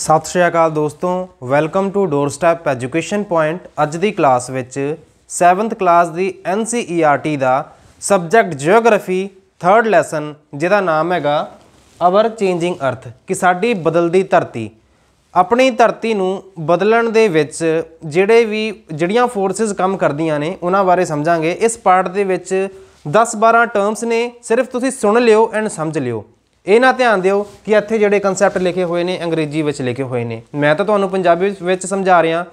ਸਤਿ ਸ਼੍ਰੀ ਅਕਾਲ ਦੋਸਤੋ welcome to doorstep education point ਅੱਜ ਦੀ ਕਲਾਸ ਵਿੱਚ 7th ਕਲਾਸ ਦੀ NCERT ਦਾ ਸਬਜੈਕਟ ਜੀਓਗ੍ਰਾਫੀ 3rd ਲੈਸਨ ਜਿਹਦਾ ਨਾਮ ਹੈਗਾ ਅਵਰ ਚੇਂਜਿੰਗ ਅਰਥ ਕਿ ਸਾਡੀ ਬਦਲਦੀ ਧਰਤੀ ਆਪਣੀ ਧਰਤੀ ਨੂੰ ਬਦਲਣ ਦੇ ਵਿੱਚ ਜਿਹੜੇ ਵੀ ਜਿਹੜੀਆਂ ਫੋਰਸਸ ਕੰਮ ਕਰਦੀਆਂ ਨੇ ਉਹਨਾਂ ਬਾਰੇ ਸਮਝਾਂਗੇ ਇਸ ਪਾਰਟ ਦੇ ਵਿੱਚ 10-12 ਟਰਮਸ ਨੇ ਸਿਰਫ ਤੁਸੀਂ ਸੁਣ ਲਿਓ ਐਂਡ ਸਮਝ ਲਿਓ ਇਹਨਾਂ ਧਿਆਨ ਦਿਓ ਕਿ ਇੱਥੇ ਜਿਹੜੇ ਕਨਸੈਪਟ ਲਿਖੇ ਹੋਏ ਨੇ ਅੰਗਰੇਜ਼ੀ ਵਿੱਚ ਲਿਖੇ ਹੋਏ ਨੇ ਮੈਂ ਤਾਂ ਤੁਹਾਨੂੰ ਪੰਜਾਬੀ ਵਿੱਚ ਸਮਝਾ ਰਿਹਾ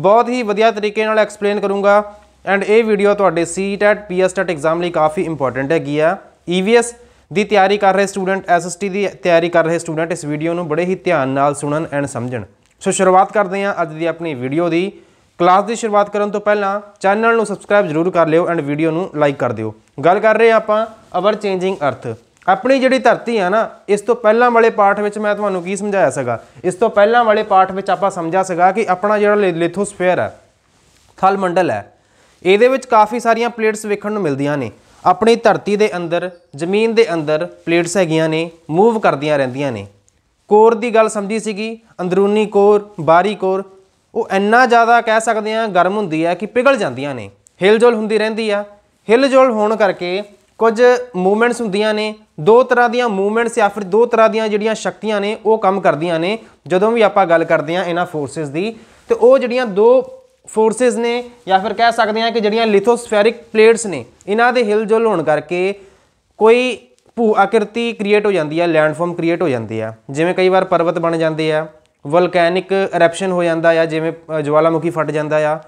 ਬਹੁਤ ਹੀ ਵਧੀਆ ਤਰੀਕੇ ਨਾਲ ਐਕਸਪਲੇਨ ਕਰੂੰਗਾ ਐਂਡ ਇਹ ਵੀਡੀਓ ਤੁਹਾਡੇ ਸੀਟੈਟ ਪੀਐਸਟੈਟ ਐਗਜ਼ਾਮ ਲਈ ਕਾਫੀ ਇੰਪੋਰਟੈਂਟ ਹੈਗੀ ਆ ਈਵੀਐਸ e ਦੀ ਤਿਆਰੀ ਕਰ ਰਹੇ ਸਟੂਡੈਂਟ ਐਸਐਸਟੀ ਦੀ ਤਿਆਰੀ ਕਰ ਰਹੇ ਸਟੂਡੈਂਟ ਇਸ ਵੀਡੀਓ ਨੂੰ ਬੜੇ ਹੀ ਧਿਆਨ ਨਾਲ ਸੁਣਨ ਐਂਡ ਸਮਝਣ ਸੋ ਸ਼ੁਰੂਆਤ ਕਰਦੇ ਹਾਂ ਅੱਜ ਦੀ ਆਪਣੀ ਵੀਡੀਓ ਦੀ ਕਲਾਸ ਦੀ ਸ਼ੁਰੂਆਤ ਕਰਨ ਤੋਂ ਪਹਿਲਾਂ ਚੈਨਲ ਨੂੰ ਸਬਸਕ੍ਰਾਈਬ ਜ਼ਰੂਰ ਕਰ ਲਿਓ ਐਂਡ ਵੀਡੀਓ ਨੂੰ ਲਾਈਕ ਕਰ ਦਿਓ ਗੱਲ ਕਰ ਰਹੇ ਆਪਾਂ ਅਵਰ ਚੇਂਜਿੰਗ ਅਰਥ ਆਪਣੀ ਜਿਹੜੀ ਧਰਤੀ ਆ ਨਾ ਇਸ ਤੋਂ ਪਹਿਲਾਂ ਵਾਲੇ ਪਾਠ ਵਿੱਚ ਮੈਂ ਤੁਹਾਨੂੰ ਕੀ ਸਮਝਾਇਆ ਸੀਗਾ ਇਸ ਤੋਂ ਪਹਿਲਾਂ ਵਾਲੇ ਪਾਠ ਵਿੱਚ ਆਪਾਂ ਸਮਝਿਆ ਸੀਗਾ ਕਿ ਆਪਣਾ ਜਿਹੜਾ ਲਿਥੋਸਫੇਅਰ ਹੈ ਥਲ ਮੰਡਲ ਹੈ ਇਹਦੇ ਵਿੱਚ ਕਾਫੀ ਸਾਰੀਆਂ ਪਲੇਟਸ ਵੇਖਣ ਨੂੰ ਮਿਲਦੀਆਂ ਨੇ ਆਪਣੀ ਧਰਤੀ ਦੇ ਅੰਦਰ ਜ਼ਮੀਨ ਦੇ ਅੰਦਰ ਪਲੇਟਸ ਹੈਗੀਆਂ ਨੇ ਮੂਵ ਕਰਦੀਆਂ ਰਹਿੰਦੀਆਂ ਨੇ ਕੋਰ ਦੀ ਗੱਲ ਸਮਝੀ ਸੀਗੀ ਅੰਦਰੂਨੀ ਕੋਰ ਬਾਹਰੀ ਕੋਰ ਉਹ ਇੰਨਾ ਜ਼ਿਆਦਾ ਕਹਿ ਸਕਦੇ ਆ ਗਰਮ ਹੁੰਦੀ ਹੈ ਕਿ ਪਿਘਲ ਜਾਂਦੀਆਂ ਨੇ ਹਿਲਜੁਲ ਹੁੰਦੀ ਰਹਿੰਦੀ ਆ ਹਿਲਜੁਲ ਹੋਣ ਕਰਕੇ ਕੁਝ ਮੂਵਮੈਂਟਸ ਹੁੰਦੀਆਂ ਨੇ ਦੋ ਤਰ੍ਹਾਂ ਦੀਆਂ ਮੂਵਮੈਂਟਸ ਜਾਂ ਫਿਰ ਦੋ ਤਰ੍ਹਾਂ ਦੀਆਂ ਜਿਹੜੀਆਂ ਸ਼ਕਤੀਆਂ ਨੇ ਉਹ ਕੰਮ ਕਰਦੀਆਂ ਨੇ ਜਦੋਂ ਵੀ ਆਪਾਂ ਗੱਲ ਕਰਦੇ ਹਾਂ ਇਹਨਾਂ ਫੋਰਸਸ ਦੀ ਤੇ ਉਹ ਜਿਹੜੀਆਂ ਦੋ ਫੋਰਸਸ ਨੇ ਜਾਂ ਫਿਰ ਕਹਿ ਸਕਦੇ ਹਾਂ ਕਿ ਜਿਹੜੀਆਂ ਲਿਥੋਸਫੈਰਿਕ ਪਲੇਟਸ ਨੇ ਇਹਨਾਂ ਦੇ ਹਿਲਜੁਲ ਹੋਣ ਕਰਕੇ ਕੋਈ ਭੂ ਆਕ੍ਰਿਤੀ ਕ੍ਰੀਏਟ ਹੋ ਜਾਂਦੀ ਹੈ ਲੈਂਡਫਾਰਮ ਕ੍ਰੀਏਟ ਹੋ ਜਾਂਦੀ ਹੈ ਜਿਵੇਂ ਕਈ ਵਾਰ ਪਰਬਤ ਬਣ ਜਾਂਦੇ ਆ ਵਲਕੈਨਿਕ ਇਰਪਸ਼ਨ ਹੋ ਜਾਂਦਾ ਆ ਜਿਵੇਂ ਜਵਾਲਾਮੁਖੀ ਫਟ ਜਾਂਦਾ ਆ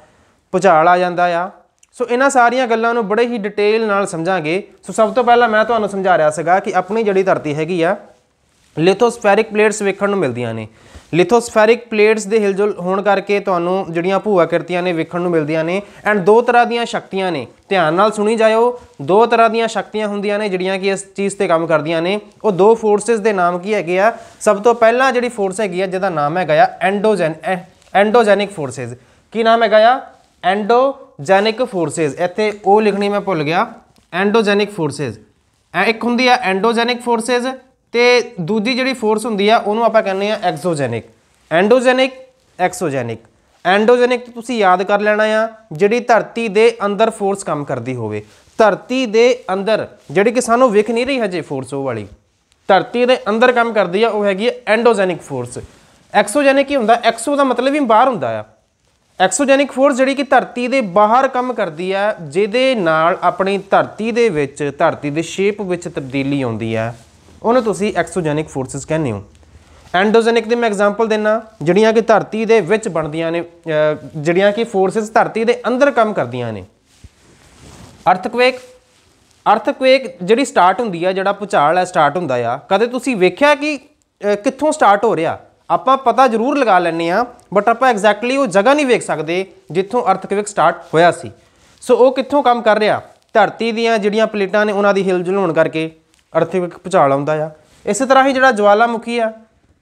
ਭੁਚਾਲ ਆ ਜਾਂਦਾ ਆ ਸੋ ਇਹਨਾਂ ਸਾਰੀਆਂ ਗੱਲਾਂ ਨੂੰ ਬੜੇ ਹੀ ਡਿਟੇਲ ਨਾਲ ਸਮਝਾਂਗੇ ਸੋ ਸਭ ਤੋਂ ਪਹਿਲਾਂ ਮੈਂ ਤੁਹਾਨੂੰ ਸਮਝਾ ਰਿਹਾ ਸੀਗਾ ਕਿ ਆਪਣੀ ਜਿਹੜੀ ਧਰਤੀ ਹੈਗੀ ਆ ਲਿਥੋਸਫੈਰਿਕ ਪਲੇਟਸ ਵੇਖਣ ਨੂੰ ਮਿਲਦੀਆਂ ਨੇ ਲਿਥੋਸਫੈਰਿਕ ਪਲੇਟਸ ਦੇ ਹਿਲਜੁਲ ਹੋਣ ਕਰਕੇ ਤੁਹਾਨੂੰ ਜਿਹੜੀਆਂ ਭੂ ਨੇ ਵੇਖਣ ਨੂੰ ਮਿਲਦੀਆਂ ਨੇ ਐਂਡ ਦੋ ਤਰ੍ਹਾਂ ਦੀਆਂ ਸ਼ਕਤੀਆਂ ਨੇ ਧਿਆਨ ਨਾਲ ਸੁਣੀ ਜਾਇਓ ਦੋ ਤਰ੍ਹਾਂ ਦੀਆਂ ਸ਼ਕਤੀਆਂ ਹੁੰਦੀਆਂ ਨੇ ਜਿਹੜੀਆਂ ਕਿ ਇਸ ਚੀਜ਼ ਤੇ ਕੰਮ ਕਰਦੀਆਂ ਨੇ ਉਹ ਦੋ ਫੋਰਸਸ ਦੇ ਨਾਮ ਕੀ ਹੈਗੇ ਆ ਸਭ ਤੋਂ ਪਹਿਲਾਂ ਜਿਹੜੀ ਫੋਰਸ ਹੈਗੀ ਆ ਜਿਹਦਾ ਨਾਮ ਹੈਗਾ ਐਂਡੋਜੈਨ ਐਂਡੋਜਨ ਐਂਡੋਜੈਨਿਕ ਫੋਰਸਸ ਕੀ ਨਾਮ ਹੈਗਾ ਆ ਐਂਡੋ ਐਂਡੋਜੈਨਿਕ ਫੋਰਸਸ ਇੱਥੇ ਉਹ ਲਿਖਣੀ ਮੈਂ ਭੁੱਲ ਗਿਆ ਐਂਡੋਜੈਨਿਕ ਫੋਰਸਸ ਇੱਕ ਹੁੰਦੀ ਆ ਐਂਡੋਜੈਨਿਕ ਫੋਰਸਸ ਤੇ ਦੂਜੀ ਜਿਹੜੀ ਫੋਰਸ ਹੁੰਦੀ ਆ ਉਹਨੂੰ ਆਪਾਂ ਕਹਿੰਦੇ ਆ ਐਕਸੋਜੈਨਿਕ ਐਂਡੋਜੈਨਿਕ ਐਕਸੋਜੈਨਿਕ ਐਂਡੋਜੈਨਿਕ ਤੁਸੀਂ ਯਾਦ ਕਰ ਲੈਣਾ ਆ ਜਿਹੜੀ ਧਰਤੀ ਦੇ ਅੰਦਰ ਫੋਰਸ ਕੰਮ ਕਰਦੀ ਹੋਵੇ ਧਰਤੀ ਦੇ ਅੰਦਰ ਜਿਹੜੀ ਕਿ ਸਾਨੂੰ ਵਿਖ ਨਹੀਂ ਰਹੀ ਹਜੇ ਫੋਰਸ ਉਹ ਵਾਲੀ ਧਰਤੀ ਦੇ ਅੰਦਰ ਕੰਮ ਕਰਦੀ ਆ ਉਹ ਹੈਗੀ ਐਂਡੋਜੈਨਿਕ ਫੋਰਸ ਐਕਸੋਜੈਨਿਕ ਕੀ ਹੁੰਦਾ ਐਕਸੋ ਦਾ ਮਤਲਬ ਹੀ ਬਾਹਰ ਹੁੰਦਾ ਆ ਐਕਸੋਜੈਨਿਕ ਫੋਰਸ ਜਿਹੜੀ ਕਿ ਧਰਤੀ ਦੇ ਬਾਹਰ ਕੰਮ ਕਰਦੀ ਹੈ ਜਿਹਦੇ ਨਾਲ ਆਪਣੀ ਧਰਤੀ ਦੇ ਵਿੱਚ ਧਰਤੀ ਦੇ ਸ਼ੇਪ ਵਿੱਚ ਤਬਦੀਲੀ ਆਉਂਦੀ ਹੈ ਉਹਨੂੰ ਤੁਸੀਂ ਐਕਸੋਜੈਨਿਕ ਫੋਰਸਸ ਕਹਿੰਦੇ ਹੋ ਐਂਡੋਜੈਨਿਕ ਦੀ ਮੈਂ ਐਗਜ਼ਾਮਪਲ ਦੇਣਾ ਜਿਹੜੀਆਂ ਕਿ ਧਰਤੀ ਦੇ ਵਿੱਚ ਬਣਦੀਆਂ ਨੇ ਜਿਹੜੀਆਂ ਕਿ ਫੋਰਸਸ ਧਰਤੀ ਦੇ ਅੰਦਰ ਕੰਮ ਕਰਦੀਆਂ ਨੇ ਅਰਥਕਵੇਕ ਅਰਥਕਵੇਕ ਜਿਹੜੀ ਸਟਾਰਟ ਹੁੰਦੀ ਆ ਜਿਹੜਾ ਪੁਚਾਲ ਹੈ ਸਟਾਰਟ ਹੁੰਦਾ ਆ ਕਦੇ ਤੁਸੀਂ ਵੇਖਿਆ ਕਿ ਕਿੱਥੋਂ ਸਟਾਰਟ ਹੋ ਰਿਹਾ ਆਪਾਂ ਪਤਾ ਜ਼ਰੂਰ ਲਗਾ ਲੈਣੇ ਆ ਬਟ ਆਪਾਂ ਐਗਜ਼ੈਕਟਲੀ ਉਹ ਜਗ੍ਹਾ ਨਹੀਂ ਵੇਖ ਸਕਦੇ ਜਿੱਥੋਂ ਅਰਥਕਵਿਕ ਸਟਾਰਟ ਹੋਇਆ ਸੀ ਸੋ ਉਹ ਕਿੱਥੋਂ ਕੰਮ ਕਰ ਰਿਹਾ ਧਰਤੀ ਦੀਆਂ ਜਿਹੜੀਆਂ ਪਲੇਟਾਂ ਨੇ ਉਹਨਾਂ ਦੀ ਹਿਲਜੁਲ ਹੋਣ ਕਰਕੇ ਅਰਥਕਵਿਕ ਭੁਚਾਲ ਆਉਂਦਾ ਆ ਇਸੇ ਤਰ੍ਹਾਂ ਹੀ ਜਿਹੜਾ ਜਵਾਲਾਮੁਖੀ ਆ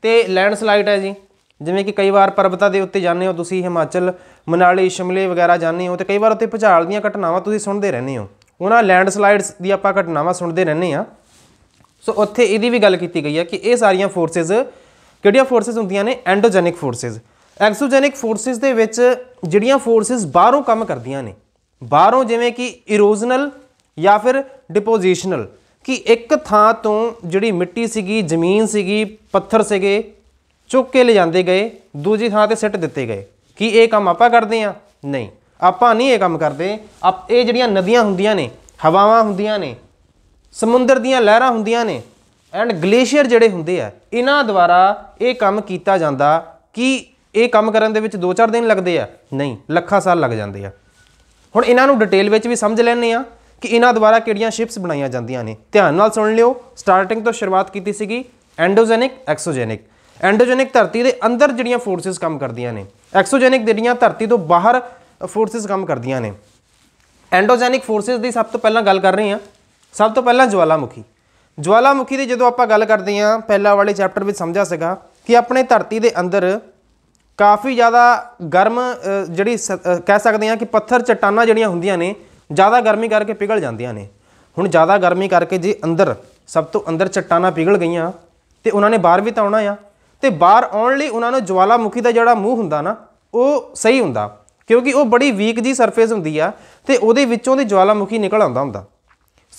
ਤੇ ਲੈਂਡਸਲਾਈਡ ਹੈ ਜੀ ਜਿਵੇਂ ਕਿ ਕਈ ਵਾਰ ਪਰਬਤਾਂ ਦੇ ਉੱਤੇ ਜਾਂਦੇ ਹੋ ਤੁਸੀਂ ਹਿਮਾਚਲ ਮਨਾਲੀ ਸ਼ਿਮਲੇ ਵਗੈਰਾ ਜਾਂਦੇ ਹੋ ਤੇ ਕਈ ਵਾਰ ਉੱਤੇ ਭੁਚਾਲ ਦੀਆਂ ਘਟਨਾਵਾਂ ਤੁਸੀਂ ਸੁਣਦੇ ਰਹਿੰਦੇ ਹੋ ਉਹਨਾਂ ਲੈਂਡਸਲਾਈਡਸ ਦੀ ਆਪਾਂ ਘਟਨਾਵਾਂ ਸੁਣਦੇ ਰਹਿੰਦੇ ਆ ਸੋ ਉੱਥੇ ਇਹਦੀ ਵੀ ਗੱਲ ਕੀਤੀ ਗਈ ਹੈ ਕਿ ਇਹ ਸਾਰੀਆਂ ਫੋਰਸਸ ਕਿਹੜੀਆਂ ਫੋਰਸਸ ਹੁੰਦੀਆਂ ਨੇ ਐਂਡੋਜੈਨਿਕ ਫੋਰਸਸ ਐਕਸੋਜੈਨਿਕ ਫੋਰਸਸ ਦੇ ਵਿੱਚ ਜਿਹੜੀਆਂ ਫੋਰਸਸ ਬਾਹਰੋਂ ਕੰਮ ਕਰਦੀਆਂ ਨੇ ਬਾਹਰੋਂ ਜਿਵੇਂ ਕਿ ਇਰੋਜ਼ਨਲ ਜਾਂ ਫਿਰ ਡਿਪੋਜੀਸ਼ਨਲ ਕਿ ਇੱਕ ਥਾਂ ਤੋਂ ਜਿਹੜੀ ਮਿੱਟੀ ਸੀਗੀ ਜ਼ਮੀਨ ਸੀਗੀ ਪੱਥਰ ਸੀਗੇ ਚੁੱਕ ਕੇ ਲੈ ਜਾਂਦੇ ਗਏ ਦੂਜੀ ਥਾਂ ਤੇ ਸਿੱਟ ਦਿੱਤੇ ਗਏ ਕਿ ਇਹ ਕੰਮ ਆਪਾਂ ਕਰਦੇ ਆ ਨਹੀਂ ਆਪਾਂ ਨਹੀਂ ਇਹ ਕੰਮ ਕਰਦੇ ਇਹ ਜਿਹੜੀਆਂ ਨਦੀਆਂ ਹੁੰਦੀਆਂ ਨੇ ਹਵਾਵਾਂ ਹੁੰਦੀਆਂ ਨੇ ਸਮੁੰਦਰ ਦੀਆਂ ਲਹਿਰਾਂ ਹੁੰਦੀਆਂ ਨੇ ਐਂਡ ਗਲੇਸ਼ੀਅਰ ਜਿਹੜੇ ਹੁੰਦੇ ਆ ਇਹਨਾਂ ਦੁਆਰਾ ਇਹ ਕੰਮ ਕੀਤਾ ਜਾਂਦਾ ਕਿ ਇਹ ਕੰਮ ਕਰਨ ਦੇ ਵਿੱਚ 2-4 ਦਿਨ ਲੱਗਦੇ ਆ ਨਹੀਂ ਲੱਖਾਂ ਸਾਲ ਲੱਗ ਜਾਂਦੇ ਆ ਹੁਣ ਇਹਨਾਂ ਨੂੰ ਡਿਟੇਲ ਵਿੱਚ ਵੀ ਸਮਝ ਲੈਣੇ ਆ ਕਿ ਇਹਨਾਂ ਦੁਆਰਾ ਕਿਹੜੀਆਂ ਸ਼ਿਪਸ ਬਣਾਈਆਂ ਜਾਂਦੀਆਂ ਨੇ ਧਿਆਨ ਨਾਲ ਸੁਣ ਲਿਓ ਸਟਾਰਟਿੰਗ ਤੋਂ ਸ਼ੁਰੂਆਤ ਕੀਤੀ ਸੀਗੀ ਐਂਡੋਜੈਨਿਕ ਐਕਸੋਜੈਨਿਕ ਐਂਡੋਜੈਨਿਕ ਧਰਤੀ ਦੇ ਅੰਦਰ ਜਿਹੜੀਆਂ ਫੋਰਸਸ ਕੰਮ ਕਰਦੀਆਂ ਨੇ ਐਕਸੋਜੈਨਿਕ ਜਿਹੜੀਆਂ ਧਰਤੀ ਤੋਂ ਬਾਹਰ ਫੋਰਸਸ ਕੰਮ ਕਰਦੀਆਂ ਨੇ ਐਂਡੋਜੈਨਿਕ ਫੋਰਸਸ ਦੀ ਸਭ ਤੋਂ ਪਹਿਲਾਂ ਗੱਲ ਕਰ ਰਹੇ ਆ ਸਭ ਤੋਂ ਪਹਿਲਾਂ ਜਵਾਲਾਮੁਖੀ ਜਵਾਲਾਮੁਖੀ ਦੀ ਜਦੋਂ ਆਪਾਂ ਗੱਲ ਕਰਦੇ ਆਂ ਪਹਿਲਾ ਵਾਲੇ ਚੈਪਟਰ ਵਿੱਚ ਸਮਝਿਆ ਸੀਗਾ ਕਿ ਆਪਣੇ ਧਰਤੀ ਦੇ ਅੰਦਰ ਕਾਫੀ ਜ਼ਿਆਦਾ ਗਰਮ ਜਿਹੜੀ ਕਹਿ ਸਕਦੇ ਆਂ ਕਿ ਪੱਥਰ ਚਟਾਨਾਂ ਜਿਹੜੀਆਂ ਹੁੰਦੀਆਂ ਨੇ ਜ਼ਿਆਦਾ ਗਰਮੀ ਕਰਕੇ ਪਿਘਲ ਜਾਂਦੀਆਂ ਨੇ ਹੁਣ ਜ਼ਿਆਦਾ ਗਰਮੀ ਕਰਕੇ ਜੇ ਅੰਦਰ ਸਭ ਤੋਂ ਅੰਦਰ ਚਟਾਨਾਂ ਪਿਘਲ ਗਈਆਂ ਤੇ ਉਹਨਾਂ ਨੇ ਬਾਹਰ ਵੀ ਤਾਂ ਆਉਣਾ ਆ ਤੇ ਬਾਹਰ ਆਉਣ ਲਈ ਉਹਨਾਂ ਨੂੰ ਜਵਾਲਾਮੁਖੀ ਦਾ ਜਿਹੜਾ ਮੂੰਹ ਹੁੰਦਾ ਨਾ ਉਹ ਸਹੀ ਹੁੰਦਾ ਕਿਉਂਕਿ ਉਹ ਬੜੀ ਵੀਕ ਜੀ ਸਰਫੇਸ ਹੁੰਦੀ ਆ ਤੇ ਉਹਦੇ ਵਿੱਚੋਂ ਦੀ ਜਵਾਲਾਮੁਖੀ ਨਿਕਲ ਆਉਂਦਾ ਹੁੰਦਾ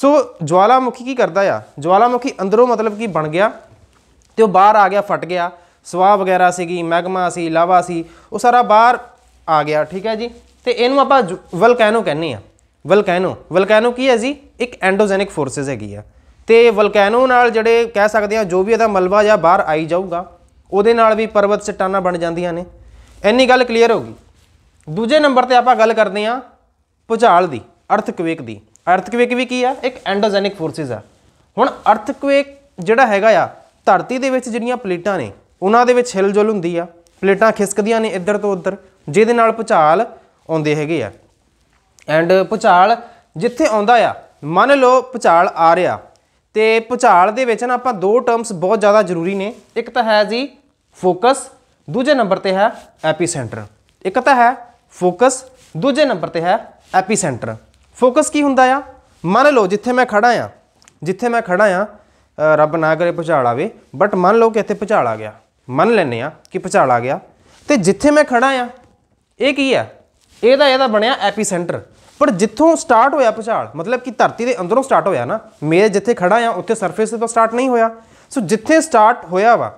ਸੋ ਜਵਾਲਾਮੁਖੀ ਕੀ ਕਰਦਾ ਆ ਜਵਾਲਾਮੁਖੀ ਅੰਦਰੋਂ ਮਤਲਬ ਕੀ ਬਣ ਗਿਆ ਤੇ ਉਹ ਬਾਹਰ ਆ ਗਿਆ ਫਟ ਗਿਆ ਸਵਾ ਵਗੈਰਾ ਸੀਗੀ ਮੈਗਮਾ ਸੀ ਲਾਵਾ ਸੀ ਉਹ ਸਾਰਾ ਬਾਹਰ ਆ ਗਿਆ ਠੀਕ ਹੈ ਜੀ ਤੇ ਇਹਨੂੰ ਆਪਾਂ ਵਲਕੈਨੋ ਕਹਿੰਦੇ ਆ ਵਲਕੈਨੋ ਵਲਕੈਨੋ ਕੀ ਹੈ ਜੀ ਇੱਕ ਐਂਡੋਜੈਨਿਕ ਫੋਰਸਸ ਹੈਗੀ ਆ ਤੇ ਵਲਕੈਨੋ ਨਾਲ ਜਿਹੜੇ ਕਹਿ ਸਕਦੇ ਆ ਜੋ ਵੀ ਇਹਦਾ ਮਲਬਾ ਜਾਂ ਬਾਹਰ ਆਈ ਜਾਊਗਾ ਉਹਦੇ ਨਾਲ ਵੀ ਪਰਬਤ ਸਟਾਨਾ ਬਣ ਜਾਂਦੀਆਂ ਨੇ ਇੰਨੀ ਗੱਲ ਕਲੀਅਰ ਹੋ ਗਈ ਦੂਜੇ ਨੰਬਰ ਤੇ ਆਪਾਂ ਗੱਲ ਕਰਦੇ ਆ ਭੁਚਾਲ ਦੀ ਅਰਥਕਵੇਕ ਦੀ ਅਰਥਕਵੇਕ ਵੀ ਕੀ ਆ ਇੱਕ ਐਂਡੋਜੈਨਿਕ ਫੋਰਸਿਸ ਆ ਹੁਣ ਅਰਥਕਵੇਕ ਜਿਹੜਾ ਹੈਗਾ ਆ ਧਰਤੀ ਦੇ ਵਿੱਚ ਜਿਹੜੀਆਂ ਪਲੇਟਾਂ ਨੇ ਉਹਨਾਂ ਦੇ ਵਿੱਚ ਹਿਲਜੁਲ ਹੁੰਦੀ ਆ ਪਲੇਟਾਂ ਖਿਸਕਦੀਆਂ ਨੇ ਇੱਧਰ ਤੋਂ ਉੱਧਰ ਜਿਹਦੇ ਨਾਲ ਭੁਚਾਲ ਆਉਂਦੇ ਹੈਗੇ ਆ ਐਂਡ ਭੁਚਾਲ ਜਿੱਥੇ ਆਉਂਦਾ ਆ ਮੰਨ ਲਓ ਭੁਚਾਲ ਆ ਰਿਹਾ ਤੇ ਭੁਚਾਲ ਦੇ ਵਿੱਚ ਨਾ ਆਪਾਂ ਦੋ ਟਰਮਸ ਬਹੁਤ ਜ਼ਿਆਦਾ ਜ਼ਰੂਰੀ ਨੇ ਇੱਕ ਤਾਂ ਹੈ ਜੀ ਫੋਕਸ ਦੂਜੇ ਨੰਬਰ ਤੇ ਹੈ ਐਪੀਸੈਂਟਰ ਇੱਕ ਤਾਂ ਹੈ ਫੋਕਸ ਦੂਜੇ ਨੰਬਰ ਤੇ ਹੈ ਐਪੀਸੈਂਟਰ ਫੋਕਸ ਕੀ ਹੁੰਦਾ ਆ ਮੰਨ ਲਓ ਜਿੱਥੇ ਮੈਂ ਖੜਾ ਆ ਜਿੱਥੇ ਮੈਂ ਖੜਾ ਆ ਰੱਬ ਨਾ ਕਰੇ ਭੁਚਾਲ ਆਵੇ ਬਟ ਮੰਨ ਲਓ ਕਿ ਇੱਥੇ ਭੁਚਾਲ ਆ ਗਿਆ ਮੰਨ ਲੈਨੇ ਆ ਕਿ ਭੁਚਾਲ ਆ ਗਿਆ ਤੇ ਜਿੱਥੇ ਮੈਂ ਖੜਾ ਆ ਇਹ ਕੀ ਆ ਇਹਦਾ ਇਹਦਾ ਬਣਿਆ ਐਪੀਸੈਂਟਰ ਪਰ ਜਿੱਥੋਂ ਸਟਾਰਟ ਹੋਇਆ ਭੁਚਾਲ ਮਤਲਬ ਕਿ ਧਰਤੀ ਦੇ ਅੰਦਰੋਂ ਸਟਾਰਟ ਹੋਇਆ ਨਾ ਮੇਰੇ ਜਿੱਥੇ ਖੜਾ ਆ ਉੱਥੇ ਸਰਫੇਸ ਤੋਂ ਸਟਾਰਟ ਨਹੀਂ ਹੋਇਆ ਸੋ ਜਿੱਥੇ ਸਟਾਰਟ ਹੋਇਆ ਵਾ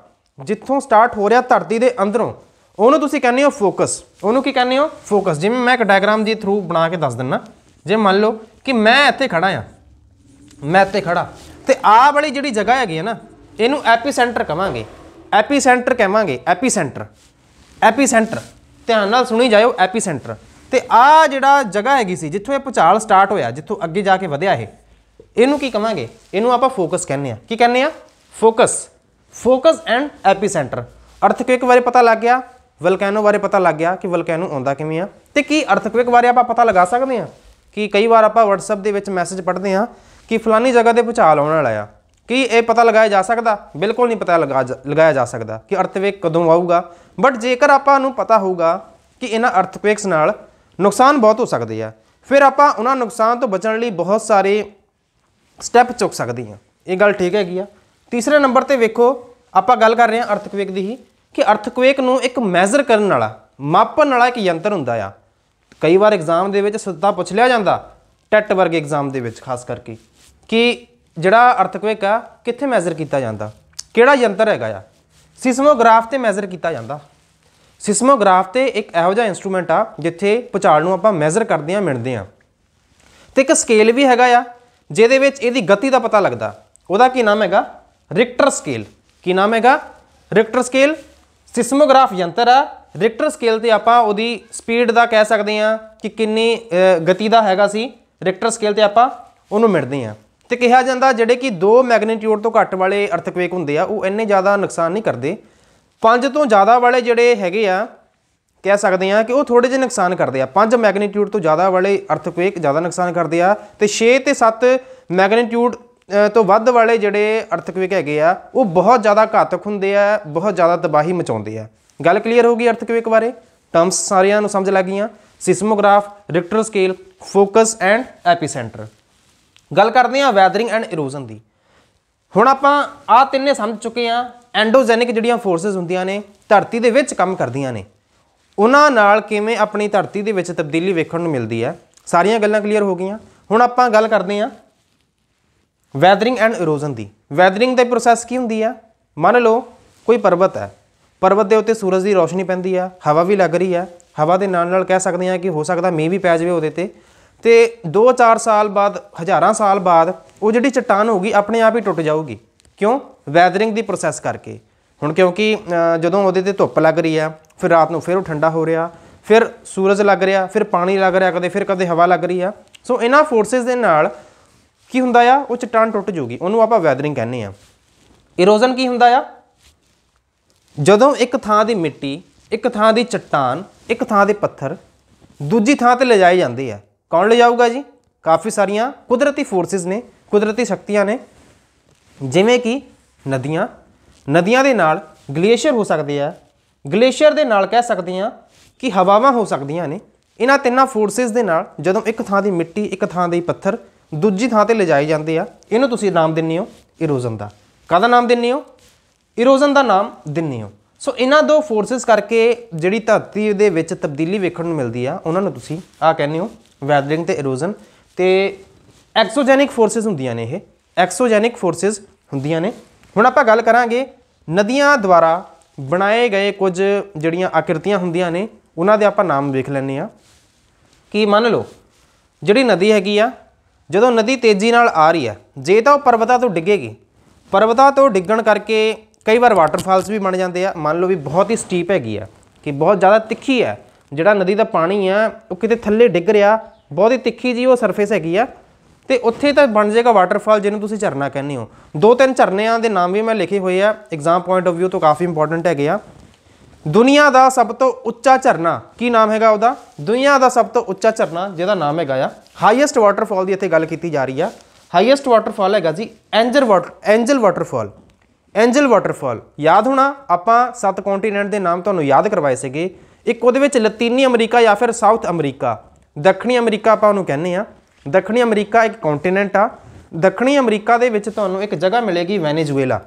ਜਿੱਥੋਂ ਸਟਾਰਟ ਹੋ ਰਿਹਾ ਧਰਤੀ ਦੇ ਅੰਦਰੋਂ ਉਹਨੂੰ ਤੁਸੀਂ ਕਹਿੰਦੇ ਹੋ ਫੋਕਸ ਉਹਨੂੰ ਕੀ ਕਹਿੰਦੇ ਹੋ ਫੋਕਸ ਜਿਵੇਂ ਮੈਂ ਇੱਕ ਡਾਇਗਰਾਮ ਦੇ ਥਰੂ ਬਣਾ ਕੇ ਦੱਸ ਦਿੰਨਾ ਜੇ ਮੰਨ ਲਓ ਕਿ ਮੈਂ ਇੱਥੇ ਖੜਾ ਆ ਮੈਂ ਇੱਥੇ ਖੜਾ ਤੇ ਆਹ ਵਾਲੀ ਜਿਹੜੀ ਜਗ੍ਹਾ ਹੈਗੀ ਹੈ ਨਾ ਇਹਨੂੰ ਐਪੀਸੈਂਟਰ ਕਵਾਂਗੇ ਐਪੀਸੈਂਟਰ ਕਹਾਂਗੇ ਐਪੀਸੈਂਟਰ ਐਪੀਸੈਂਟਰ ਧਿਆਨ ਨਾਲ ਸੁਣੀ ਜਾਇਓ ਐਪੀਸੈਂਟਰ ਤੇ ਆ ਜਿਹੜਾ ਜਗ੍ਹਾ ਹੈਗੀ ਸੀ ਜਿੱਥੋਂ ਇਹ ਪੁਚਾਲ ਸਟਾਰਟ ਹੋਇਆ ਜਿੱਥੋਂ ਅੱਗੇ ਜਾ ਕੇ ਵਧਿਆ ਇਹ ਇਹਨੂੰ ਕੀ ਕਵਾਂਗੇ ਇਹਨੂੰ ਆਪਾਂ ਫੋਕਸ ਕਹਿੰਦੇ ਆ ਕੀ ਕਹਿੰਦੇ ਆ ਫੋਕਸ ਫੋਕਸ ਐਂਡ ਐਪੀਸੈਂਟਰ ਇੱਕ ਬਾਰੇ ਪਤਾ ਲੱਗ ਗਿਆ ਵਲਕੈਨੋ ਬਾਰੇ ਪਤਾ ਲੱਗ ਗਿਆ ਕਿ ਵਲਕੈਨੋ ਆਉਂਦਾ ਕਿਵੇਂ ਆ ਤੇ ਕੀ ਅਰਥਕਵਿਕ ਬਾਰੇ ਆਪਾਂ ਪਤਾ ਲਗਾ ਸਕਦੇ ਆ ਕਿ ਕਈ ਵਾਰ ਆਪਾਂ WhatsApp ਦੇ ਵਿੱਚ ਮੈਸੇਜ ਪੜ੍ਹਦੇ ਹਾਂ ਕਿ ਫਲਾਨੀ ਜਗ੍ਹਾ ਤੇ ਪਹੁੰਚਾ ਆਉਣ ਵਾਲਾ ਆ ਕਿ ਇਹ ਪਤਾ ਲਗਾਇਆ ਜਾ ਸਕਦਾ ਬਿਲਕੁਲ ਨਹੀਂ ਪਤਾ ਲਗਾਇਆ ਜਾ ਸਕਦਾ ਕਿ ਅਰਥਵੇਕ ਕਦੋਂ ਆਊਗਾ ਬਟ ਜੇਕਰ ਆਪਾਂ ਨੂੰ ਪਤਾ ਹੋਊਗਾ ਕਿ ਇਹਨਾਂ ਅਰਥਕਵੇਕਸ ਨਾਲ ਨੁਕਸਾਨ ਬਹੁਤ ਹੋ ਸਕਦੇ ਆ ਫਿਰ ਆਪਾਂ ਉਹਨਾਂ ਨੁਕਸਾਨ ਤੋਂ ਬਚਣ ਲਈ ਬਹੁਤ ਸਾਰੇ ਸਟੈਪ ਚੁੱਕ ਸਕਦੇ ਆ ਇਹ ਗੱਲ ਠੀਕ ਹੈਗੀ ਆ ਤੀਸਰੇ ਨੰਬਰ ਤੇ ਵੇਖੋ ਆਪਾਂ ਗੱਲ ਕਰ ਰਹੇ ਹਾਂ ਅਰਥਕਵੇਕ ਦੀ ਹੀ ਕਿ ਅਰਥਕਵੇਕ ਨੂੰ ਇੱਕ ਮੈਜ਼ਰ ਕਰਨ ਵਾਲਾ ਮਾਪਣ ਵਾਲਾ ਇੱਕ ਯੰਤਰ ਹੁੰਦਾ ਆ ਕਈ ਵਾਰ ਐਗਜ਼ਾਮ ਦੇ ਵਿੱਚ ਸਿੱਧਾ ਪੁੱਛ ਲਿਆ ਜਾਂਦਾ ਟੈਟ ਵਰਗੇ ਐਗਜ਼ਾਮ ਦੇ ਵਿੱਚ ਖਾਸ ਕਰਕੇ ਕਿ ਜਿਹੜਾ ਅਰਥਕਵੇਕ ਆ ਕਿੱਥੇ ਮੈਜ਼ਰ ਕੀਤਾ ਜਾਂਦਾ ਕਿਹੜਾ ਯੰਤਰ ਹੈਗਾ ਆ ਸਿਸਮੋਗ੍ਰਾਫ ਤੇ ਮੈਜ਼ਰ ਕੀਤਾ ਜਾਂਦਾ ਸਿਸਮੋਗ੍ਰਾਫ ਤੇ ਇੱਕ ਇਹੋ ਜਿਹਾ ਇਨਸਟਰੂਮੈਂਟ ਆ ਜਿੱਥੇ ਪੁਚਾਲ ਨੂੰ ਆਪਾਂ ਮੈਜ਼ਰ ਕਰਦੇ ਆ ਮਿਣਦੇ ਆ ਤੇ ਇੱਕ ਸਕੇਲ ਵੀ ਹੈਗਾ ਆ ਜਿਹਦੇ ਵਿੱਚ ਇਹਦੀ ਗਤੀ ਦਾ ਪਤਾ ਲੱਗਦਾ ਉਹਦਾ ਕੀ ਨਾਮ ਹੈਗਾ ਰਿਕਟਰ ਸਕੇਲ ਕੀ ਨਾਮ ਹੈਗਾ ਰਿਕਟਰ ਸਕੇਲ ਸਿਸਮੋਗ੍ਰਾਫ ਯੰਤਰ ਆ ਰਿਕਟਰ ਸਕੇਲ ਤੇ ਆਪਾਂ ਉਹਦੀ ਸਪੀਡ ਦਾ ਕਹਿ ਸਕਦੇ ਆ ਕਿ ਕਿੰਨੀ ਗਤੀ ਦਾ ਹੈਗਾ ਸੀ ਰਿਕਟਰ ਸਕੇਲ ਤੇ ਆਪਾਂ ਉਹਨੂੰ ਮਿਟਦੇ ਆ ਤੇ ਕਿਹਾ ਜਾਂਦਾ ਜਿਹੜੇ ਕਿ 2 ਮੈਗਨੀਟਿਊਡ ਤੋਂ ਘੱਟ ਵਾਲੇ ਅਰਥਕਵੇਕ ਹੁੰਦੇ ਆ ਉਹ ਇੰਨੇ ਜ਼ਿਆਦਾ ਨੁਕਸਾਨ ਨਹੀਂ ਕਰਦੇ ਪੰਜ ਤੋਂ ਜ਼ਿਆਦਾ ਵਾਲੇ ਜਿਹੜੇ ਹੈਗੇ ਆ ਕਹਿ ਸਕਦੇ ਆ ਕਿ ਉਹ ਥੋੜੇ ਜਿਹਾ ਨੁਕਸਾਨ ਕਰਦੇ ਆ ਪੰਜ ਮੈਗਨੀਟਿਊਡ ਤੋਂ ਜ਼ਿਆਦਾ ਵਾਲੇ ਅਰਥਕਵੇਕ ਜ਼ਿਆਦਾ ਨੁਕਸਾਨ ਕਰਦੇ ਆ ਤੇ 6 ਤੇ 7 ਮੈਗਨੀਟਿਊਡ ਤੋਂ ਵੱਧ ਵਾਲੇ ਜਿਹੜੇ ਅਰਥਕਵੇਕ ਹੈਗੇ ਆ ਉਹ ਬਹੁਤ ਜ਼ਿਆਦਾ ਘਾਤਕ ਹੁੰਦੇ ਆ ਬਹੁਤ ਜ਼ਿਆਦਾ ਤਬਾਹੀ ਮਚਾਉਂਦੇ ਆ ਗੱਲ ਕਲੀਅਰ ਹੋ ਗਈ ਅਰਥਕਵੇਕ ਬਾਰੇ ਟਰਮਸ ਸਾਰਿਆਂ ਨੂੰ ਸਮਝ ਲੱਗ ਗਈਆਂ seismograph Richter scale focus and epicentre ਗੱਲ ਕਰਦੇ ਹਾਂ ਵੈਦਰਿੰਗ ਐਂਡ ਇਰੋਜ਼ਨ ਦੀ ਹੁਣ ਆਪਾਂ ਆ ਤਿੰਨੇ ਸਮਝ ਚੁੱਕੇ ਆ ਐਂਡੋਜੈਨਿਕ ਜਿਹੜੀਆਂ ਫੋਰਸਸ ਹੁੰਦੀਆਂ ਨੇ ਧਰਤੀ ਦੇ ਵਿੱਚ ਕੰਮ ਕਰਦੀਆਂ ਨੇ ਉਹਨਾਂ ਨਾਲ ਕਿਵੇਂ ਆਪਣੀ ਧਰਤੀ ਦੇ ਵਿੱਚ ਤਬਦੀਲੀ ਵੇਖਣ ਨੂੰ ਮਿਲਦੀ ਹੈ ਸਾਰੀਆਂ ਗੱਲਾਂ ਕਲੀਅਰ ਹੋ ਗਈਆਂ ਹੁਣ ਆਪਾਂ ਗੱਲ ਕਰਦੇ ਆ ਵੈਦਰਿੰਗ ਐਂਡ ਇਰੋਜ਼ਨ ਦੀ ਵੈਦਰਿੰਗ ਦਾ ਪ੍ਰੋਸੈਸ ਕੀ ਹੁੰਦੀ ਆ ਮੰਨ ਲਓ ਕੋਈ ਪਰਬਤ ਹੈ ਪਰਬਤ ਦੇ ਉੱਤੇ ਸੂਰਜ ਦੀ ਰੋਸ਼ਨੀ ਪੈਂਦੀ ਆ ਹਵਾ ਵੀ ਲੱਗ ਰਹੀ ਆ ਹਵਾ ਦੇ ਨਾਲ ਨਾਲ ਕਹਿ ਸਕਦੇ ਆ ਕਿ ਹੋ ਸਕਦਾ ਮੀਂਹ ਵੀ ਪੈ ਜਾਵੇ ਉਹਦੇ ਤੇ ਤੇ 2-4 ਸਾਲ ਬਾਅਦ ਹਜ਼ਾਰਾਂ ਸਾਲ ਬਾਅਦ ਉਹ ਜਿਹੜੀ ਚਟਾਨ ਹੋਗੀ ਆਪਣੇ ਆਪ ਹੀ ਟੁੱਟ ਜਾਊਗੀ ਕਿਉਂ ਵੈਦਰਿੰਗ ਦੀ ਪ੍ਰੋਸੈਸ ਕਰਕੇ ਹੁਣ ਕਿਉਂਕਿ ਜਦੋਂ ਉਹਦੇ ਤੇ ਧੁੱਪ ਲੱਗ ਰਹੀ ਆ ਫਿਰ ਰਾਤ ਨੂੰ ਫਿਰ ਉਹ ਠੰਡਾ ਹੋ ਰਿਹਾ ਫਿਰ ਸੂਰਜ ਲੱਗ ਰਿਹਾ ਫਿਰ ਪਾਣੀ ਲੱਗ ਰਿਹਾ ਕਦੇ ਫਿਰ ਕਦੇ ਹਵਾ ਲੱਗ ਰਹੀ ਆ ਸੋ ਇਹਨਾਂ ਫੋਰਸਸ ਦੇ ਨਾਲ ਕੀ ਹੁੰਦਾ ਆ ਉਹ ਚਟਾਨ ਟੁੱਟ ਜੂਗੀ ਉਹਨੂੰ ਆਪਾਂ ਵੈਦਰਿੰਗ ਕਹਿੰਦੇ ਆ ਇਰੋਜ਼ਨ ਕੀ ਹੁੰਦਾ ਆ ਜਦੋਂ ਇੱਕ ਥਾਂ ਦੀ ਮਿੱਟੀ ਇੱਕ ਥਾਂ ਦੀ ਚਟਾਨ ਇੱਕ ਥਾਂ ਦੇ ਪੱਥਰ ਦੂਜੀ ਥਾਂ ਤੇ ਲਿਜਾਏ ਜਾਂਦੇ ਆ ਕੌਣ ਲਿਜਾਊਗਾ ਜੀ ਕਾਫੀ ਸਾਰੀਆਂ ਕੁਦਰਤੀ ਫੋਰਸਸ ਨੇ ਕੁਦਰਤੀ ਸ਼ਕਤੀਆਂ ਨੇ ਜਿਵੇਂ ਕਿ ਨਦੀਆਂ ਨਦੀਆਂ ਦੇ ਨਾਲ ਗਲੇਸ਼ੀਅਰ ਹੋ ਸਕਦੇ ਆ ਗਲੇਸ਼ੀਅਰ ਦੇ ਨਾਲ ਕਹਿ ਸਕਦੇ ਆ ਕਿ ਹਵਾਵਾਂ ਹੋ ਸਕਦੀਆਂ ਨੇ ਇਹਨਾਂ ਤਿੰਨਾਂ ਫੋਰਸਸ ਦੇ ਨਾਲ ਜਦੋਂ ਇੱਕ ਥਾਂ ਦੀ ਮਿੱਟੀ ਇੱਕ ਥਾਂ ਦੇ ਪੱਥਰ ਦੂਜੀ ਥਾਂ ਤੇ ਲਿਜਾਏ ਜਾਂਦੇ ਆ ਇਹਨੂੰ ਤੁਸੀਂ ਨਾਮ ਦਿੰਨੇ ਹੋ ਇਰੋਜ਼ਨ ਦਾ ਕਾਹਦਾ ਨਾਮ ਦਿੰਨੇ ਹੋ ਇਰੋਜ਼ਨ ਦਾ ਨਾਮ ਦਿੰਨੇ ਹੋ ਸੋ ਇਹਨਾਂ ਦੋ ਫੋਰਸਸ ਕਰਕੇ ਜਿਹੜੀ ਧਰਤੀ ਦੇ ਵਿੱਚ ਤਬਦੀਲੀ ਵੇਖਣ ਨੂੰ ਮਿਲਦੀ ਆ ਉਹਨਾਂ ਨੂੰ ਤੁਸੀਂ ਆ ਕਹਿੰਦੇ ਹੋ ਵੈਦਰਿੰਗ ਤੇ ਇਰੋਜ਼ਨ ਤੇ ਐਕਸੋਜੈਨਿਕ ਫੋਰਸਸ ਹੁੰਦੀਆਂ ਨੇ ਇਹ ਐਕਸੋਜੈਨਿਕ ਫੋਰਸਸ ਹੁੰਦੀਆਂ ਨੇ ਹੁਣ ਆਪਾਂ ਗੱਲ ਕਰਾਂਗੇ ਨਦੀਆਂ ਦੁਆਰਾ ਬਣਾਏ ਗਏ ਕੁਝ ਜਿਹੜੀਆਂ ਆਕ੍ਰਿਤੀਆਂ ਹੁੰਦੀਆਂ ਨੇ ਉਹਨਾਂ ਦੇ ਆਪਾਂ ਨਾਮ ਵੇਖ ਲੈਣੇ ਆ ਕੀ ਮੰਨ ਲਓ ਜਿਹੜੀ ਨਦੀ ਹੈਗੀ ਆ ਜਦੋਂ ਨਦੀ ਤੇਜ਼ੀ ਨਾਲ ਆ ਰਹੀ ਆ ਜੇ ਤਾਂ ਉਹ ਪਰਬਤਾਂ ਤੋਂ ਡਿੱਗੇਗੀ ਪਰਬਤਾਂ ਤੋਂ ਡਿੱਗਣ ਕਰਕੇ ਕਈ ਵਾਰ ਵਾਟਰਫਾਲਸ ਵੀ ਬਣ ਜਾਂਦੇ ਆ ਮੰਨ ਲਓ ਵੀ ਬਹੁਤ ਹੀ ਸਟੀਪ ਹੈਗੀ ਆ ਕਿ ਬਹੁਤ ਜ਼ਿਆਦਾ ਤਿੱਖੀ ਹੈ ਜਿਹੜਾ ਨਦੀ ਦਾ ਪਾਣੀ ਆ ਉਹ ਕਿਤੇ ਥੱਲੇ ਡਿੱਗ ਰਿਹਾ ਬਹੁਤ ਹੀ ਤਿੱਖੀ ਜੀ ਉਹ ਸਰਫੇਸ ਹੈਗੀ ਆ ਤੇ ਉੱਥੇ ਤਾਂ ਬਣ ਜਾਏਗਾ ਵਾਟਰਫਾਲ ਜਿਹਨੂੰ ਤੁਸੀਂ ਝਰਨਾ ਕਹਿੰਦੇ ਹੋ ਦੋ ਤਿੰਨ ਝਰਨਿਆਂ ਦੇ ਨਾਮ ਵੀ ਮੈਂ ਲਿਖੇ ਹੋਏ ਆ ਐਗਜ਼ਾਮ ਪੁਆਇੰਟ ਆਫ View ਤੋਂ ਕਾਫੀ ਇੰਪੋਰਟੈਂਟ ਹੈਗੇ ਆ ਦੁਨੀਆ ਦਾ ਸਭ ਤੋਂ ਉੱਚਾ ਝਰਨਾ ਕੀ ਨਾਮ ਹੈਗਾ ਉਹਦਾ ਦੁਨੀਆ ਦਾ ਸਭ ਤੋਂ ਉੱਚਾ ਝਰਨਾ ਜਿਹਦਾ ਨਾਮ ਹੈਗਾ ਆ ਹਾਈਐਸਟ ਵਾਟਰਫਾਲ ਦੀ ਇੱਥੇ ਗੱਲ ਕੀਤੀ ਜਾ ਰਹੀ ਆ ਹਾਈਐਸਟ ਵਾਟਰਫਾਲ ਹੈਗਾ ਜੀ anger water Angel waterfall Angel waterfall ਯਾਦ ਹੋਣਾ ਆਪਾਂ ਸੱਤ ਕੰਟੀਨੈਂਟ ਦੇ ਨਾਮ ਤੁਹਾਨੂੰ ਯਾਦ ਕਰਵਾਏ ਸੀਗੇ ਇੱਕ ਉਹਦੇ ਵਿੱਚ ਲਾਤੀਨੀ ਅਮਰੀਕਾ ਜਾਂ ਫਿਰ ਸਾਊਥ ਅਮਰੀਕਾ ਦੱਖਣੀ ਅਮਰੀਕਾ ਆਪਾਂ ਉਹਨੂੰ ਕਹਿੰਦੇ ਆ ਦੱਖਣੀ ਅਮਰੀਕਾ ਇੱਕ ਕੰਟੀਨੈਂਟ ਆ ਦੱਖਣੀ ਅਮਰੀਕਾ ਦੇ ਵਿੱਚ ਤੁਹਾਨੂੰ ਇੱਕ ਜਗ੍ਹਾ ਮਿਲੇਗੀ ਵੈਨੇਜ਼ੁਏਲਾ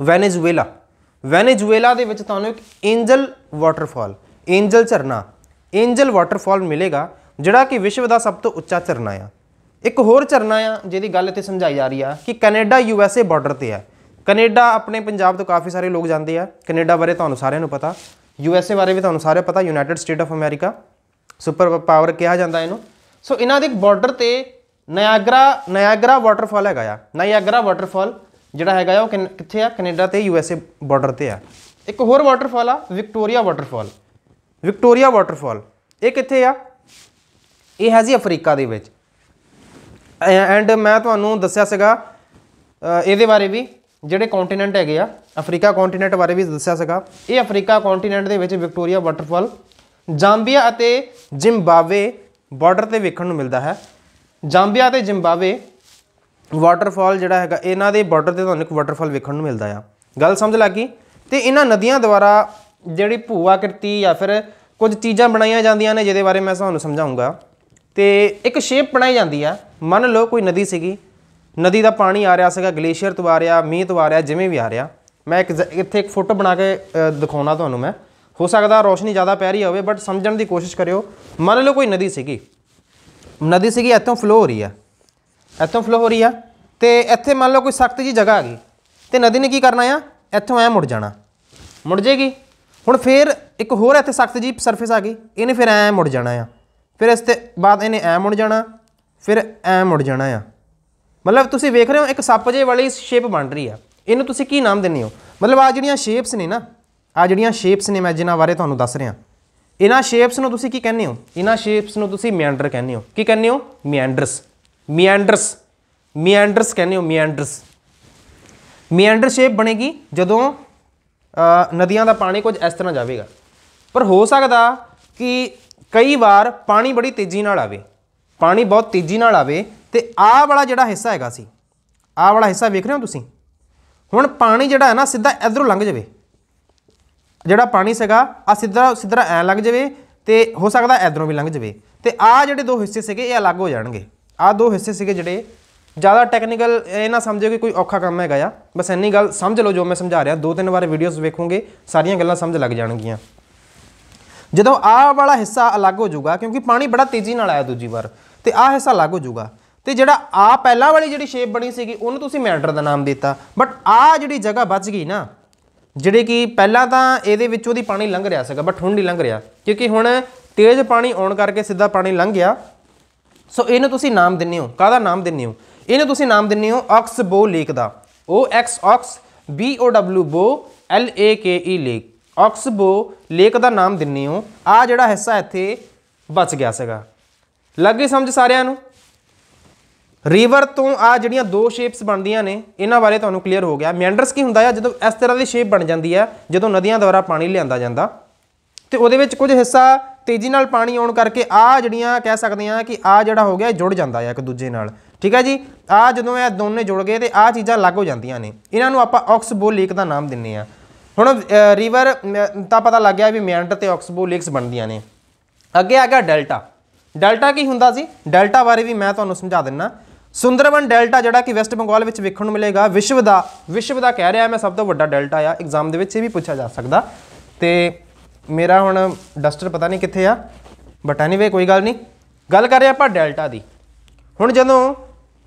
ਵੈਨੇਜ਼ੁਏਲਾ ਵੈਨੇਜ਼ੁਏਲਾ ਦੇ ਵਿੱਚ ਤੁਹਾਨੂੰ ਇੱਕ ਐਂਜਲ ਵਾਟਰਫਾਲ ਐਂਜਲ ਝਰਨਾ ਐਂਜਲ ਵਾਟਰਫਾਲ ਮਿਲੇਗਾ ਜਿਹੜਾ ਕਿ ਵਿਸ਼ਵ ਦਾ ਸਭ ਤੋਂ ਉੱਚਾ ਝਰਨਾ ਆ ਇੱਕ ਹੋਰ ਝਰਨਾ ਆ ਜਿਹਦੀ ਗੱਲ ਇੱਥੇ ਸਮਝਾਈ ਜਾ ਰਹੀ ਆ ਕਿ Canada U S A border ਤੇ ਆ ਕੈਨੇਡਾ ਆਪਣੇ ਪੰਜਾਬ ਤੋਂ ਕਾਫੀ ਸਾਰੇ ਲੋਕ ਜਾਂਦੇ ਆ ਕੈਨੇਡਾ ਬਾਰੇ ਤੁਹਾਨੂੰ ਸਾਰਿਆਂ ਨੂੰ ਪਤਾ ਯੂ ਐਸ ਏ ਬਾਰੇ ਵੀ ਤੁਹਾਨੂੰ ਨੂੰ ਪਤਾ United State of America super power ਕਿਹਾ ਜਾਂਦਾ ਇਹਨੂੰ ਸੋ ਇਹਨਾਂ ਦੇ ਬਾਰਡਰ ਤੇ ਨਾਇਆਗਰਾ ਨਾਇਆਗਰਾ ਵਾਟਰਫਾਲ ਹੈਗਾ ਆ ਨਾਇਆਗਰਾ ਵਾਟਰਫਾਲ ਜਿਹੜਾ ਹੈਗਾ ਉਹ ਕਿੱਥੇ ਆ ਕੈਨੇਡਾ ਤੇ ਯੂ ਐਸ ਏ ਬਾਰਡਰ ਤੇ ਆ ਇੱਕ ਹੋਰ ਵਾਟਰਫਾਲ ਆ ਵਿਕਟੋਰੀਆ ਵਾਟਰਫਾਲ ਵਿਕਟੋਰੀਆ ਵਾਟਰਫਾਲ ਇਹ ਕਿੱਥੇ ਆ ਇਹ ਹੈ ਜੀ ਅਫਰੀਕਾ ਦੇ ਵਿੱਚ ਐਂਡ ਮੈਂ ਤੁਹਾਨੂੰ ਦੱਸਿਆ ਸੀਗਾ ਇਹਦੇ ਬਾਰੇ ਵੀ ਜਿਹੜੇ ਕੰਟੀਨੈਂਟ ਹੈਗੇ ਆ ਅਫਰੀਕਾ ਕੰਟੀਨੈਂਟ ਬਾਰੇ ਵੀ ਦੱਸਿਆ ਸੀਗਾ ਇਹ ਅਫਰੀਕਾ ਕੰਟੀਨੈਂਟ ਦੇ ਵਿੱਚ ਵਿਕਟੋਰੀਆ ਵਾਟਰਫਾਲ ਜ਼ਾਂਬੀਆ ਅਤੇ ਜ਼ਿੰਬਾਬਵੇ ਬਾਰਡਰ ਤੇ ਵੇਖਣ ਨੂੰ ਮਿਲਦਾ ਹੈ ਜ਼ਾਂਬੀਆ ਤੇ ਜ਼ਿੰਬਾਬਵੇ ਵਾਟਰਫਾਲ ਜਿਹੜਾ ਹੈਗਾ ਇਹਨਾਂ ਦੇ ਬਾਰਡਰ ਤੇ ਤੁਹਾਨੂੰ ਇੱਕ ਵਾਟਰਫਾਲ ਵੇਖਣ ਨੂੰ ਮਿਲਦਾ ਆ ਗੱਲ ਸਮਝ ਲੱਗੀ ਤੇ ਇਹਨਾਂ ਨਦੀਆਂ ਦੁਆਰਾ ਜਿਹੜੀ ਭੂ ਜਾਂ ਫਿਰ ਕੁਝ ਚੀਜ਼ਾਂ ਬਣਾਈਆਂ ਜਾਂਦੀਆਂ ਨੇ ਜਿਹਦੇ ਬਾਰੇ ਮੈਂ ਤੁਹਾਨੂੰ ਸਮਝਾਉਂਗਾ ਤੇ ਇੱਕ ਸ਼ੇਪ ਬਣਾਈ ਜਾਂਦੀ ਆ ਮੰਨ ਲਓ ਕੋਈ ਨਦੀ ਸੀਗੀ ਨਦੀ ਦਾ ਪਾਣੀ ਆ ਰਿਹਾ ਸੀਗਾ ਗਲੇਸ਼ੀਅਰ ਤੋਂ ਆ ਰਿਹਾ ਮੀਂਹ ਤੋਂ ਆ ਰਿਹਾ ਜਿਵੇਂ ਵੀ ਆ ਰਿਹਾ ਮੈਂ ਇੱਕ ਇੱਥੇ ਇੱਕ ਫੋਟੋ ਬਣਾ ਕੇ ਦਿਖਾਉਣਾ ਤੁਹਾਨੂੰ ਮੈਂ ਹੋ ਸਕਦਾ ਰੋਸ਼ਨੀ ਜ਼ਿਆਦਾ ਪੈ ਰਹੀ ਹੋਵੇ ਬਟ ਸਮਝਣ ਦੀ ਕੋਸ਼ਿਸ਼ ਕਰਿਓ ਮੰਨ ਲਓ ਕੋਈ ਨਦੀ ਸੀਗੀ ਨਦੀ ਸੀਗੀ ਇੱਥੋਂ ਫਲੋ ਹੋ ਰਹੀ ਆ ਇੱਥੋਂ ਫਲੋ ਹੋ ਰਹੀ ਆ ਤੇ ਇੱਥੇ ਮੰਨ ਲਓ ਕੋਈ ਸਖਤ ਜੀ ਜਗ੍ਹਾ ਆ ਗਈ ਤੇ ਨਦੀ ਨੇ ਕੀ ਕਰਨਾ ਆ ਇੱਥੋਂ ਐ ਮੁੜ ਜਾਣਾ ਮੁੜ ਜੇਗੀ ਹੁਣ ਫੇਰ ਇੱਕ ਹੋਰ ਇੱਥੇ ਸਖਤ ਜੀ ਸਰਫੇਸ ਆ ਗਈ ਇਹਨੇ ਫਿਰ ਐ ਮੁੜ ਜਾਣਾ ਆ ਫਿਰ ਇਸ ਤੇ ਬਾਅਦ ਇਹਨੇ ਐ ਮੁੜ ਜਾਣਾ ਫਿਰ ਐ ਮੁੜ ਜਾਣਾ ਆ ਮਤਲਬ ਤੁਸੀਂ ਵੇਖ ਰਹੇ ਹੋ ਇੱਕ ਸੱਪ ਜੇ ਵਾਲੀ ਸ਼ੇਪ ਬਣ ਰਹੀ ਆ ਇਹਨੂੰ ਤੁਸੀਂ ਕੀ ਨਾਮ ਦਿੰਦੇ ਹੋ ਮਤਲਬ ਆ ਜਿਹੜੀਆਂ ਸ਼ੇਪਸ ਨੇ ਨਾ ਆ ਜਿਹੜੀਆਂ ਸ਼ੇਪਸ ਨੇ ਮੈਂ ਜਿਨ੍ਹਾਂ ਬਾਰੇ ਤੁਹਾਨੂੰ ਦੱਸ ਰਿਹਾ ਇਹਨਾਂ ਸ਼ੇਪਸ ਨੂੰ ਤੁਸੀਂ ਕੀ ਕਹਿੰਦੇ ਹੋ ਇਹਨਾਂ ਸ਼ੇਪਸ ਨੂੰ ਤੁਸੀਂ ਮੀਐਂਡਰ ਕਹਿੰਦੇ ਹੋ ਕੀ ਕਹਿੰਦੇ ਹੋ ਮੀਐਂਡਰਸ ਮੀਐਂਡਰਸ ਮੀਐਂਡਰਸ ਕਹਿੰਦੇ ਹੋ ਮੀਐਂਡਰਸ ਮੀਐਂਡਰ ਸ਼ੇਪ ਬਣੇਗੀ ਜਦੋਂ ਨਦੀਆਂ ਦਾ ਪਾਣੀ ਕੁਝ ਇਸ ਤਰ੍ਹਾਂ ਜਾਵੇਗਾ ਪਰ ਹੋ ਸਕਦਾ ਕਿ ਕਈ ਵਾਰ ਪਾਣੀ ਬੜੀ ਤੇਜ਼ੀ ਨਾਲ ਆਵੇ ਪਾਣੀ ਬਹੁਤ ਤੇਜ਼ੀ ਨਾਲ ਆਵੇ ਤੇ ਆਹ ਵਾਲਾ ਜਿਹੜਾ ਹਿੱਸਾ ਹੈਗਾ ਸੀ ਆਹ ਵਾਲਾ ਹਿੱਸਾ ਵੇਖ ਰਹੇ ਹੋ ਤੁਸੀਂ ਹੁਣ ਪਾਣੀ ਜਿਹੜਾ ਹੈ ਨਾ ਸਿੱਧਾ ਇਧਰੋਂ ਲੰਘ ਜਾਵੇ ਜਿਹੜਾ ਪਾਣੀ ਸੀਗਾ ਆ ਸਿੱਧਾ ਸਿੱਧਾ ਐ ਲੰਘ ਜਾਵੇ ਤੇ ਹੋ ਸਕਦਾ ਇਧਰੋਂ ਵੀ ਲੰਘ ਜਾਵੇ ਤੇ ਆਹ ਜਿਹੜੇ ਦੋ ਹਿੱਸੇ ਸੀਗੇ ਇਹ ਅਲੱਗ ਹੋ ਜਾਣਗੇ ਆਹ ਦੋ ਹਿੱਸੇ ਸੀਗੇ ਜਿਹੜੇ ਜ਼ਿਆਦਾ ਟੈਕਨੀਕਲ ਇਹ ਨਾ ਸਮਝੋ ਕਿ ਕੋਈ ਔਖਾ ਕੰਮ ਹੈਗਾ ਆ ਬਸ ਇੰਨੀ ਗੱਲ ਸਮਝ ਲਓ ਜੋ ਮੈਂ ਸਮਝਾ ਰਿਹਾ ਦੋ ਤਿੰਨ ਵਾਰ ਵੀਡੀਓਜ਼ ਵੇਖੋਗੇ ਸਾਰੀਆਂ ਗੱਲਾਂ ਸਮਝ ਲੱਗ ਜਾਣਗੀਆਂ ਜਦੋਂ ਆਹ ਵਾਲਾ ਹਿੱਸਾ ਅਲੱਗ ਹੋ ਜਾਊਗਾ ਕਿਉਂਕਿ ਪਾਣੀ ਬੜਾ ਤੇਜ਼ੀ ਨਾਲ ਆਇਆ ਦੂਜੀ ਵਾਰ ਤੇ ਆਹ ਹਿੱਸਾ ਅਲੱਗ ਹੋ ਜਾਊਗਾ ਤੇ ਜਿਹੜਾ ਆ ਪਹਿਲਾਂ ਵਾਲੀ ਜਿਹੜੀ ਸ਼ੇਪ ਬਣੀ ਸੀਗੀ ਉਹਨੂੰ ਤੁਸੀਂ ਮੈਟਰ ਦਾ ਨਾਮ ਦਿੱਤਾ ਬਟ ਆ ਜਿਹੜੀ ਜਗ੍ਹਾ ਬਚ ਗਈ ਨਾ ਜਿਹੜੇ ਕਿ ਪਹਿਲਾਂ ਤਾਂ ਇਹਦੇ ਵਿੱਚੋਂ ਦੀ ਪਾਣੀ ਲੰਘ ਰਿਹਾ ਸੀਗਾ ਬਟ ਹੁਣ ਨਹੀਂ ਲੰਘ ਰਿਹਾ ਕਿਉਂਕਿ ਹੁਣ ਤੇਜ਼ ਪਾਣੀ ਆਉਣ ਕਰਕੇ ਸਿੱਧਾ ਪਾਣੀ ਲੰਘ ਗਿਆ ਸੋ ਇਹਨੂੰ ਤੁਸੀਂ ਨਾਮ ਦਿੰਨੇ ਹੋ ਕਾਹਦਾ ਨਾਮ ਦਿੰਨੇ ਹੋ ਇਹਨੂੰ ਤੁਸੀਂ ਨਾਮ ਦਿੰਨੇ ਹੋ ਆਕਸ ਬੋ ਲੇਕ ਦਾ O X ox B O W bow L A K E lake ox bow lake ਦਾ ਨਾਮ ਦਿੰਨੇ ਹੋ ਆ ਜਿਹੜਾ ਹਿੱਸਾ ਇੱਥੇ ਬਚ ਗਿਆ ਸੀਗਾ ਲੱਗੀ ਸਮਝ ਸਾਰਿਆਂ ਨੂੰ ਰਿਵਰ ਤੋਂ ਆ ਜਿਹੜੀਆਂ ਦੋ ਸ਼ੇਪਸ ਬਣਦੀਆਂ ਨੇ ਇਹਨਾਂ ਬਾਰੇ ਤੁਹਾਨੂੰ ਕਲੀਅਰ ਹੋ ਗਿਆ ਮੈਂਡਰਸ ਕੀ ਹੁੰਦਾ ਹੈ ਜਦੋਂ ਇਸ ਤਰ੍ਹਾਂ ਦੀ ਸ਼ੇਪ ਬਣ ਜਾਂਦੀ ਹੈ ਜਦੋਂ ਨਦੀਆਂ ਦੁਆਰਾ ਪਾਣੀ ਲਿਆਂਦਾ ਜਾਂਦਾ ਤੇ ਉਹਦੇ ਵਿੱਚ ਕੁਝ ਹਿੱਸਾ ਤੇਜ਼ੀ ਨਾਲ ਪਾਣੀ ਆਉਣ ਕਰਕੇ ਆ ਜਿਹੜੀਆਂ ਕਹਿ ਸਕਦੇ ਆ ਕਿ ਆ ਜਿਹੜਾ ਹੋ ਗਿਆ ਜੁੜ ਜਾਂਦਾ ਹੈ ਇੱਕ ਦੂਜੇ ਨਾਲ ਠੀਕ ਹੈ ਜੀ ਆ ਜਦੋਂ ਇਹ ਦੋਨੇ ਜੁੜ ਗਏ ਤੇ ਆ ਚੀਜ਼ਾਂ ਲੱਗ ਹੋ ਜਾਂਦੀਆਂ ਨੇ ਇਹਨਾਂ ਨੂੰ ਆਪਾਂ ਆਕਸਬੋ ਲੇਕ ਦਾ ਨਾਮ ਦਿੰਨੇ ਆ ਹੁਣ ਰਿਵਰ ਤਾਂ ਪਤਾ ਲੱਗ ਗਿਆ ਵੀ ਮੈਂਡਰ ਤੇ ਆਕਸਬੋ ਲੇਕਸ ਬਣਦੀਆਂ ਨੇ ਅੱਗੇ ਆ ਗਿਆ ਡੈਲਟਾ ਡੈਲਟਾ ਕੀ ਹੁੰਦਾ ਸੀ ਡੈਲਟਾ ਬਾਰੇ ਵੀ ਮੈਂ ਤੁਹਾਨੂੰ ਸਮਝਾ ਦਿੰਨਾ ਸੁੰਦਰਬਨ ਡੈਲਟਾ ਜਿਹੜਾ ਕਿ ਵੈਸਟ ਬੰਗਾਲ ਵਿੱਚ ਵੇਖਣ ਨੂੰ ਮਿਲੇਗਾ ਵਿਸ਼ਵ ਦਾ ਵਿਸ਼ਵ ਦਾ ਕਹਿ ਰਿਹਾ ਮੈਂ ਸਭ ਤੋਂ ਵੱਡਾ ਡੈਲਟਾ ਆ ਐਗਜ਼ਾਮ ਦੇ ਵਿੱਚ ਇਹ ਵੀ ਪੁੱਛਿਆ ਜਾ ਸਕਦਾ ਤੇ ਮੇਰਾ ਹੁਣ ਡਸਟਰ ਪਤਾ ਨਹੀਂ ਕਿੱਥੇ ਆ ਬਟ ਐਨੀਵੇ ਕੋਈ ਗੱਲ ਨਹੀਂ ਗੱਲ ਕਰ ਰਹੇ ਆਪਾਂ ਡੈਲਟਾ ਦੀ ਹੁਣ ਜਦੋਂ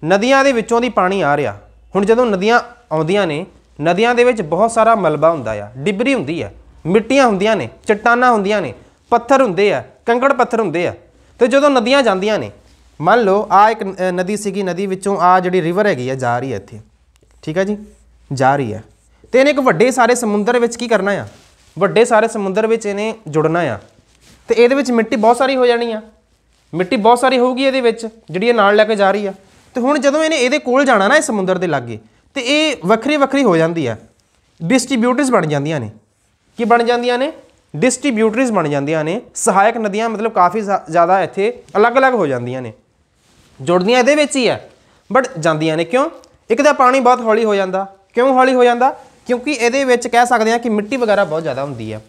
ਨਦੀਆਂ ਦੇ ਵਿੱਚੋਂ ਦੀ ਪਾਣੀ ਆ ਰਿਹਾ ਹੁਣ ਜਦੋਂ ਨਦੀਆਂ ਆਉਂਦੀਆਂ ਨੇ ਨਦੀਆਂ ਦੇ ਵਿੱਚ ਬਹੁਤ ਸਾਰਾ ਮਲਬਾ ਹੁੰਦਾ ਆ ਡਿਬਰੀ ਹੁੰਦੀ ਆ ਮਿੱਟੀਆਂ ਹੁੰਦੀਆਂ ਨੇ ਚਟਾਨਾਂ ਹੁੰਦੀਆਂ ਨੇ ਪੱਥਰ ਹੁੰਦੇ ਆ ਕੰਕੜ ਪੱਥਰ ਹੁੰਦੇ ਆ ਤੇ ਜਦੋਂ ਨਦੀਆਂ ਜਾਂਦੀਆਂ ਨੇ ਮੰਨ ਲਓ ਆ ਇੱਕ ਨਦੀ ਸੀਗੀ ਨਦੀ ਵਿੱਚੋਂ ਆ ਜਿਹੜੀ ਰਿਵਰ ਹੈਗੀ ਆ ਜਾ ਰਹੀ ਹੈ ਇੱਥੇ ਠੀਕ ਹੈ ਜੀ ਜਾ ਰਹੀ ਹੈ ਤੇ ਇਹਨੇ ਇੱਕ ਵੱਡੇ ਸਾਰੇ ਸਮੁੰਦਰ ਵਿੱਚ ਕੀ ਕਰਨਾ ਆ ਵੱਡੇ ਸਾਰੇ ਸਮੁੰਦਰ ਵਿੱਚ ਇਹਨੇ ਜੁੜਨਾ ਆ ਤੇ ਇਹਦੇ ਵਿੱਚ ਮਿੱਟੀ ਬਹੁਤ ਸਾਰੀ ਹੋ ਜਾਣੀ ਆ ਮਿੱਟੀ ਬਹੁਤ ਸਾਰੀ ਹੋਊਗੀ ਇਹਦੇ ਵਿੱਚ ਜਿਹੜੀ ਇਹ ਨਾਲ ਲੈ ਕੇ ਜਾ ਰਹੀ ਆ ਤੇ ਹੁਣ ਜਦੋਂ ਇਹਨੇ ਇਹਦੇ ਕੋਲ ਜਾਣਾ ਨਾ ਇਸ ਸਮੁੰਦਰ ਦੇ ਲਾਗੇ ਤੇ ਇਹ ਵੱਖਰੀ ਵੱਖਰੀ ਹੋ ਜਾਂਦੀ ਆ ਡਿਸਟ੍ਰਿਬਿਊਟਰਸ ਬਣ ਜਾਂਦੀਆਂ ਨੇ ਕੀ ਬਣ ਜਾਂਦੀਆਂ ਨੇ ਡਿਸਟ੍ਰਿਬਿਊਟਰਸ ਬਣ ਜਾਂਦੀਆਂ ਨੇ ਸਹਾਇਕ ਨਦੀਆਂ ਮਤਲਬ ਕਾਫੀ ਜ਼ਿਆਦਾ ਇੱਥੇ ਅਲੱਗ-ਅਲੱਗ ਹੋ ਜਾਂਦੀਆਂ ਨੇ ਜੁੜਦੀਆਂ ਇਹਦੇ ਵਿੱਚ ਹੀ ਆ ਬਟ ਜਾਂਦੀਆਂ ਨੇ ਕਿਉਂ ਇੱਕ ਤਾਂ ਪਾਣੀ ਬਹੁਤ ਹੌਲੀ ਹੋ ਜਾਂਦਾ ਕਿਉਂ ਹੌਲੀ ਹੋ ਜਾਂਦਾ ਕਿਉਂਕਿ ਇਹਦੇ ਵਿੱਚ ਕਹਿ ਸਕਦੇ ਆ ਕਿ ਮਿੱਟੀ ਵਗੈਰਾ ਬਹੁਤ ਜ਼ਿਆਦਾ ਹੁੰਦੀ ਆ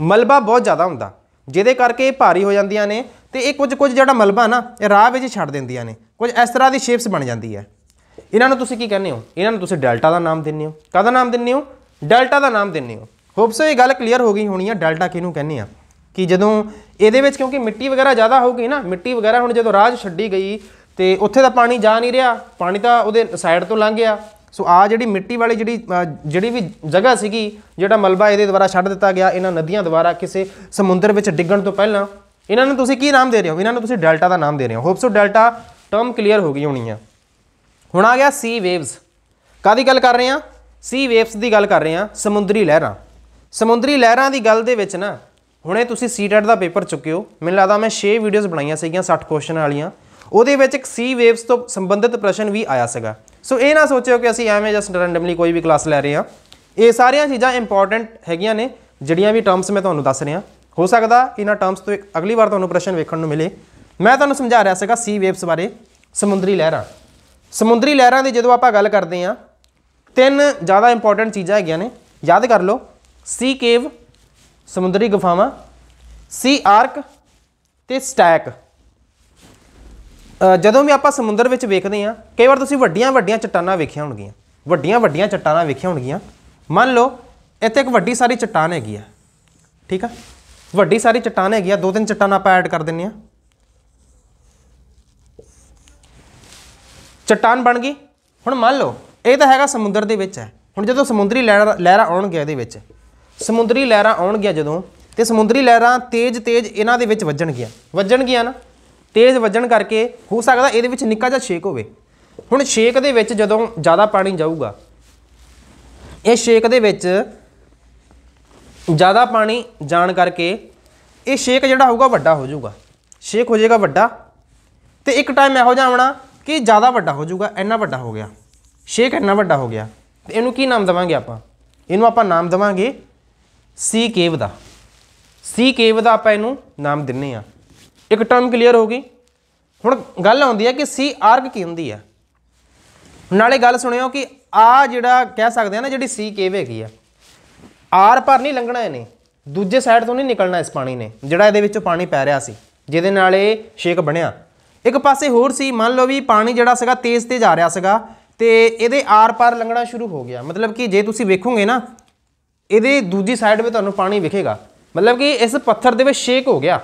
ਮਲਬਾ ਬਹੁਤ ਜ਼ਿਆਦਾ ਹੁੰਦਾ ਜਿਹਦੇ ਕਰਕੇ ਇਹ ਭਾਰੀ ਹੋ ਜਾਂਦੀਆਂ ਨੇ ਤੇ ਇਹ ਕੁਝ ਕੁਝ ਜਿਹੜਾ ਮਲਬਾ ਨਾ ਇਹ ਰਾਹ ਵਿੱਚ ਛੱਡ ਦਿੰਦੀਆਂ ਨੇ ਕੁਝ ਇਸ ਤਰ੍ਹਾਂ ਦੀ ਸ਼ੇਪਸ ਬਣ ਜਾਂਦੀ ਹੈ ਇਹਨਾਂ ਨੂੰ ਤੁਸੀਂ ਕੀ ਕਹਿੰਦੇ ਹੋ ਇਹਨਾਂ ਨੂੰ ਤੁਸੀਂ ਡੈਲਟਾ ਦਾ ਨਾਮ ਦਿੰਦੇ ਹੋ ਕਾਹਦਾ ਨਾਮ ਦਿੰਦੇ ਹੋ ਡੈਲਟਾ ਦਾ ਨਾਮ ਦਿੰਦੇ ਹੋ ਹੋਪਸੋ ਇਹ ਗੱਲ ਕਲੀਅਰ ਹੋ ਗਈ ਹੋਣੀ ਆ ਡੈਲਟਾ ਕਿਹਨੂੰ ਕਹਿੰਦੇ ਆ ਕਿ ਜਦੋਂ ਇਹਦੇ ਵਿੱਚ ਕਿਉਂਕਿ ਮਿੱਟੀ ਵਗੈਰਾ ਜ਼ਿਆਦਾ ਹੋਊਗੀ ਨਾ ਮਿੱਟੀ ਵਗੈਰਾ ਹੁਣ ਜਦੋਂ ਰਾਜ ਛੱਡੀ ਗਈ ਤੇ ਉੱਥੇ ਦਾ ਪਾਣੀ ਜਾ ਨਹੀਂ ਰਿਹਾ ਪਾਣੀ ਤਾਂ ਉਹਦੇ ਸਾਈਡ ਤੋਂ ਲੰਘ ਗਿਆ ਸੋ ਆ ਜਿਹੜੀ ਮਿੱਟੀ ਵਾਲੀ ਜਿਹੜੀ ਜਿਹੜੀ ਵੀ ਜਗ੍ਹਾ ਸੀਗੀ ਜਿਹੜਾ ਮਲਬਾ ਇਹਦੇ ਦੁਆਰਾ ਛੱਡ ਦਿੱਤਾ ਗਿਆ ਇਹਨਾਂ ਨਦੀਆਂ ਦੁਆਰਾ ਕਿਸੇ ਸਮੁੰਦਰ ਵਿੱਚ ਡਿੱਗਣ ਤੋਂ ਪਹਿਲਾਂ ਇਹਨਾਂ ਨੂੰ ਤੁਸੀਂ ਕੀ ਨਾਮ ਦੇ ਰਹੇ ਹੋ ਇਹਨਾਂ ਨੂੰ ਤੁਸੀਂ ਡੈਲਟਾ ਦਾ ਨਾਮ ਦੇ ਰਹੇ ਹੋ ਹੋਪਸੋ ਡੈਲਟਾ ਟਰਮ ਕਲੀਅਰ ਹੋ ਗਈ ਹੋਣੀ ਆ ਹੁਣ ਆ ਗਿਆ ਸੀ ਵੇਵਸ ਕਾਦੀ ਗੱਲ ਕਰ ਰਹੇ ਆ ਸੀ ਵੇਵਸ ਦੀ ਗੱਲ ਕਰ ਰਹੇ ਆ ਸਮੁੰਦਰੀ ਲਹਿਰਾਂ ਸਮੁੰਦਰੀ ਲਹਿਰਾਂ ਦੀ ਗੱਲ ਦੇ ਵਿੱਚ ਨਾ ਹੁਣੇ ਤੁਸੀਂ ਸੀਟੈਟ e ਦਾ ਪੇਪਰ ਚੁੱਕਿਓ ਮੈਨੂੰ ਲੱਗਦਾ ਮੈਂ 6 ਵੀਡੀਓਜ਼ ਬਣਾਈਆਂ ਸੀਗੀਆਂ 60 ਕੁਐਸਚਨ ਵਾਲੀਆਂ ਉਹਦੇ ਵਿੱਚ ਇੱਕ ਸੀ ਵੇਵਸ ਤੋਂ ਸੰਬੰਧਿਤ ਪ੍ਰਸ਼ਨ ਵੀ ਆਇਆ ਸੀਗਾ ਸੋ ਇਹ ਨਾ ਸੋਚਿਓ ਕਿ ਅਸੀਂ ਐਵੇਂ ਜਸਟ ਰੈਂਡਮਲੀ ਕੋਈ ਵੀ ਕਲਾਸ ਲੈ ਰਹੇ ਹਾਂ ਇਹ ਸਾਰੀਆਂ ਚੀਜ਼ਾਂ ਇੰਪੋਰਟੈਂਟ ਹੈਗੀਆਂ ਨੇ ਜਿਹੜੀਆਂ ਵੀ ਟਰਮਸ ਮੈਂ ਤੁਹਾਨੂੰ ਦੱਸ ਰਿਹਾ ਹੋ ਸਕਦਾ ਇਹਨਾਂ ਟਰਮਸ ਤੋਂ ਅਗਲੀ ਵਾਰ ਤੁਹਾਨੂੰ ਪ੍ਰਸ਼ਨ ਵੇਖਣ ਨੂੰ ਮਿਲੇ ਮੈਂ ਤੁਹਾਨੂੰ ਸਮਝਾ ਰਿਹਾ ਸੀਗਾ ਸੀ ਵੇਵਸ ਬਾਰੇ ਸਮੁੰਦਰੀ ਲਹਿਰਾਂ ਸਮੁੰਦਰੀ ਲਹਿਰਾਂ ਦੀ ਜਦੋਂ ਆਪਾਂ ਗੱਲ ਕਰਦੇ ਹਾਂ ਤਿੰਨ ਜ਼ਿਆਦਾ ਇੰਪੋਰਟੈਂਟ ਚੀਜ਼ਾਂ ਹੈਗੀਆਂ ਨੇ ਯਾਦ ਕਰ ਲਓ ਸੀ ਕੇਵ ਸਮੁੰਦਰੀ ਗੁਫਾਵਾਂ ਸੀ ਆਰਕ ਤੇ ਸਟੈਕ ਜਦੋਂ ਵੀ ਆਪਾਂ ਸਮੁੰਦਰ ਵਿੱਚ ਵੇਖਦੇ ਆ ਕਈ ਵਾਰ ਤੁਸੀਂ ਵੱਡੀਆਂ ਵੱਡੀਆਂ ਚਟਾਨਾਂ ਵੇਖੀਆਂ ਹੋਣਗੀਆਂ ਵੱਡੀਆਂ ਵੱਡੀਆਂ ਚਟਾਨਾਂ ਵੇਖੀਆਂ ਹੋਣਗੀਆਂ ਮੰਨ ਲਓ ਇੱਥੇ ਇੱਕ ਵੱਡੀ ਸਾਰੀ ਚਟਾਨ ਹੈਗੀ ਆ ਠੀਕ ਆ ਵੱਡੀ ਸਾਰੀ ਚਟਾਨ ਹੈਗੀ ਆ ਦੋ ਤਿੰਨ ਚਟਾਨਾਂ ਆਪਾਂ ਐਡ ਕਰ ਦਿੰਨੇ ਆ ਚਟਾਨ ਬਣ ਗਈ ਹੁਣ ਮੰਨ ਲਓ ਇਹ ਤਾਂ ਹੈਗਾ ਸਮੁੰਦਰ ਦੇ ਵਿੱਚ ਹੈ ਹੁਣ ਜਦੋਂ ਸਮੁੰਦਰੀ ਲਹਿਰਾਂ ਆਉਣਗੀਆਂ ਇਹਦੇ ਵਿੱਚ ਸਮੁੰਦਰੀ ਲਹਿਰਾਂ ਆਉਣਗੀਆਂ ਜਦੋਂ ਤੇ ਸਮੁੰਦਰੀ ਲਹਿਰਾਂ ਤੇਜ਼ ਤੇਜ਼ ਇਹਨਾਂ ਦੇ ਵਿੱਚ ਵੱਜਣਗੀਆਂ ਵੱਜਣਗੀਆਂ ਨਾ ਤੇਜ਼ ਵੱਜਣ ਕਰਕੇ ਹੋ ਸਕਦਾ ਇਹਦੇ ਵਿੱਚ ਨਿੱਕਾ ਜਿਹਾ ਛੇਕ ਹੋਵੇ ਹੁਣ ਛੇਕ ਦੇ ਵਿੱਚ ਜਦੋਂ ਜ਼ਿਆਦਾ ਪਾਣੀ ਜਾਊਗਾ ਇਹ ਛੇਕ ਦੇ ਵਿੱਚ ਜ਼ਿਆਦਾ ਪਾਣੀ ਜਾਣ ਕਰਕੇ ਇਹ ਛੇਕ ਜਿਹੜਾ ਹੋਊਗਾ ਵੱਡਾ ਹੋ ਜਾਊਗਾ ਛੇਕ ਹੋ ਜਾਏਗਾ ਵੱਡਾ ਤੇ ਇੱਕ ਟਾਈਮ ਇਹੋ ਜਿਹਾ ਆਉਣਾ ਕਿ ਜ਼ਿਆਦਾ ਵੱਡਾ ਹੋ ਜਾਊਗਾ ਇੰਨਾ ਵੱਡਾ ਹੋ ਗਿਆ ਛੇਕ ਇੰਨਾ ਵੱਡਾ ਹੋ ਗਿਆ ਤੇ ਇਹਨੂੰ ਕੀ ਨਾਮ ਦਵਾਂਗੇ ਆਪਾਂ ਇਹਨੂੰ ਆਪਾਂ ਨਾਮ ਦਵਾਂਗੇ ਸੀ ਕੇਵ ਦਾ ਸੀ ਕੇਵ ਦਾ ਆਪਾਂ ਇਹਨੂੰ ਨਾਮ ਦਿੰਨੇ ਆ ਇੱਕ ਟਰਮ ਕਲੀਅਰ ਹੋ ਗਈ ਹੁਣ ਗੱਲ ਆਉਂਦੀ ਹੈ ਕਿ ਸੀ ਆਰਗ ਕੀ ਹੁੰਦੀ ਹੈ ਨਾਲੇ ਗੱਲ ਸੁਣਿਓ ਕਿ ਆ ਜਿਹੜਾ ਕਹਿ ਸਕਦੇ ਆ ਨਾ ਜਿਹੜੀ ਸੀ ਕੇਵ ਹੈਗੀ ਆ ਆਰ ਪਰ ਨਹੀਂ ਲੰਘਣਾ ਇਹਨੇ ਦੂਜੇ ਸਾਈਡ ਤੋਂ ਨਹੀਂ ਨਿਕਲਣਾ ਇਸ ਪਾਣੀ ਨੇ ਜਿਹੜਾ ਇਹਦੇ ਵਿੱਚੋਂ ਪਾਣੀ ਪੈ ਰਿਹਾ ਸੀ ਜਿਹਦੇ ਨਾਲ ਇਹ ਸ਼ੇਕ ਬਣਿਆ ਇੱਕ ਪਾਸੇ ਹੋਰ ਸੀ ਮੰਨ ਲਓ ਵੀ ਪਾਣੀ ਜਿਹੜਾ ਸੀਗਾ ਤੇਜ਼ ਤੇ ਜਾ ਰਿਹਾ ਸੀਗਾ ਤੇ ਇਹਦੇ ਆਰ ਪਰ ਲੰਘਣਾ ਸ਼ੁਰੂ ਹੋ ਗਿਆ ਮਤਲਬ ਕਿ ਜੇ ਤੁਸੀਂ ਵੇਖੋਗੇ ਨਾ ਇਹਦੇ ਦੂਜੀ ਸਾਈਡ ਵੀ ਤੁਹਾਨੂੰ ਪਾਣੀ ਵਿਖੇਗਾ ਮਤਲਬ ਕਿ ਇਸ ਪੱਥਰ ਦੇ ਵਿੱਚ ਸ਼ੇਕ ਹੋ ਗਿਆ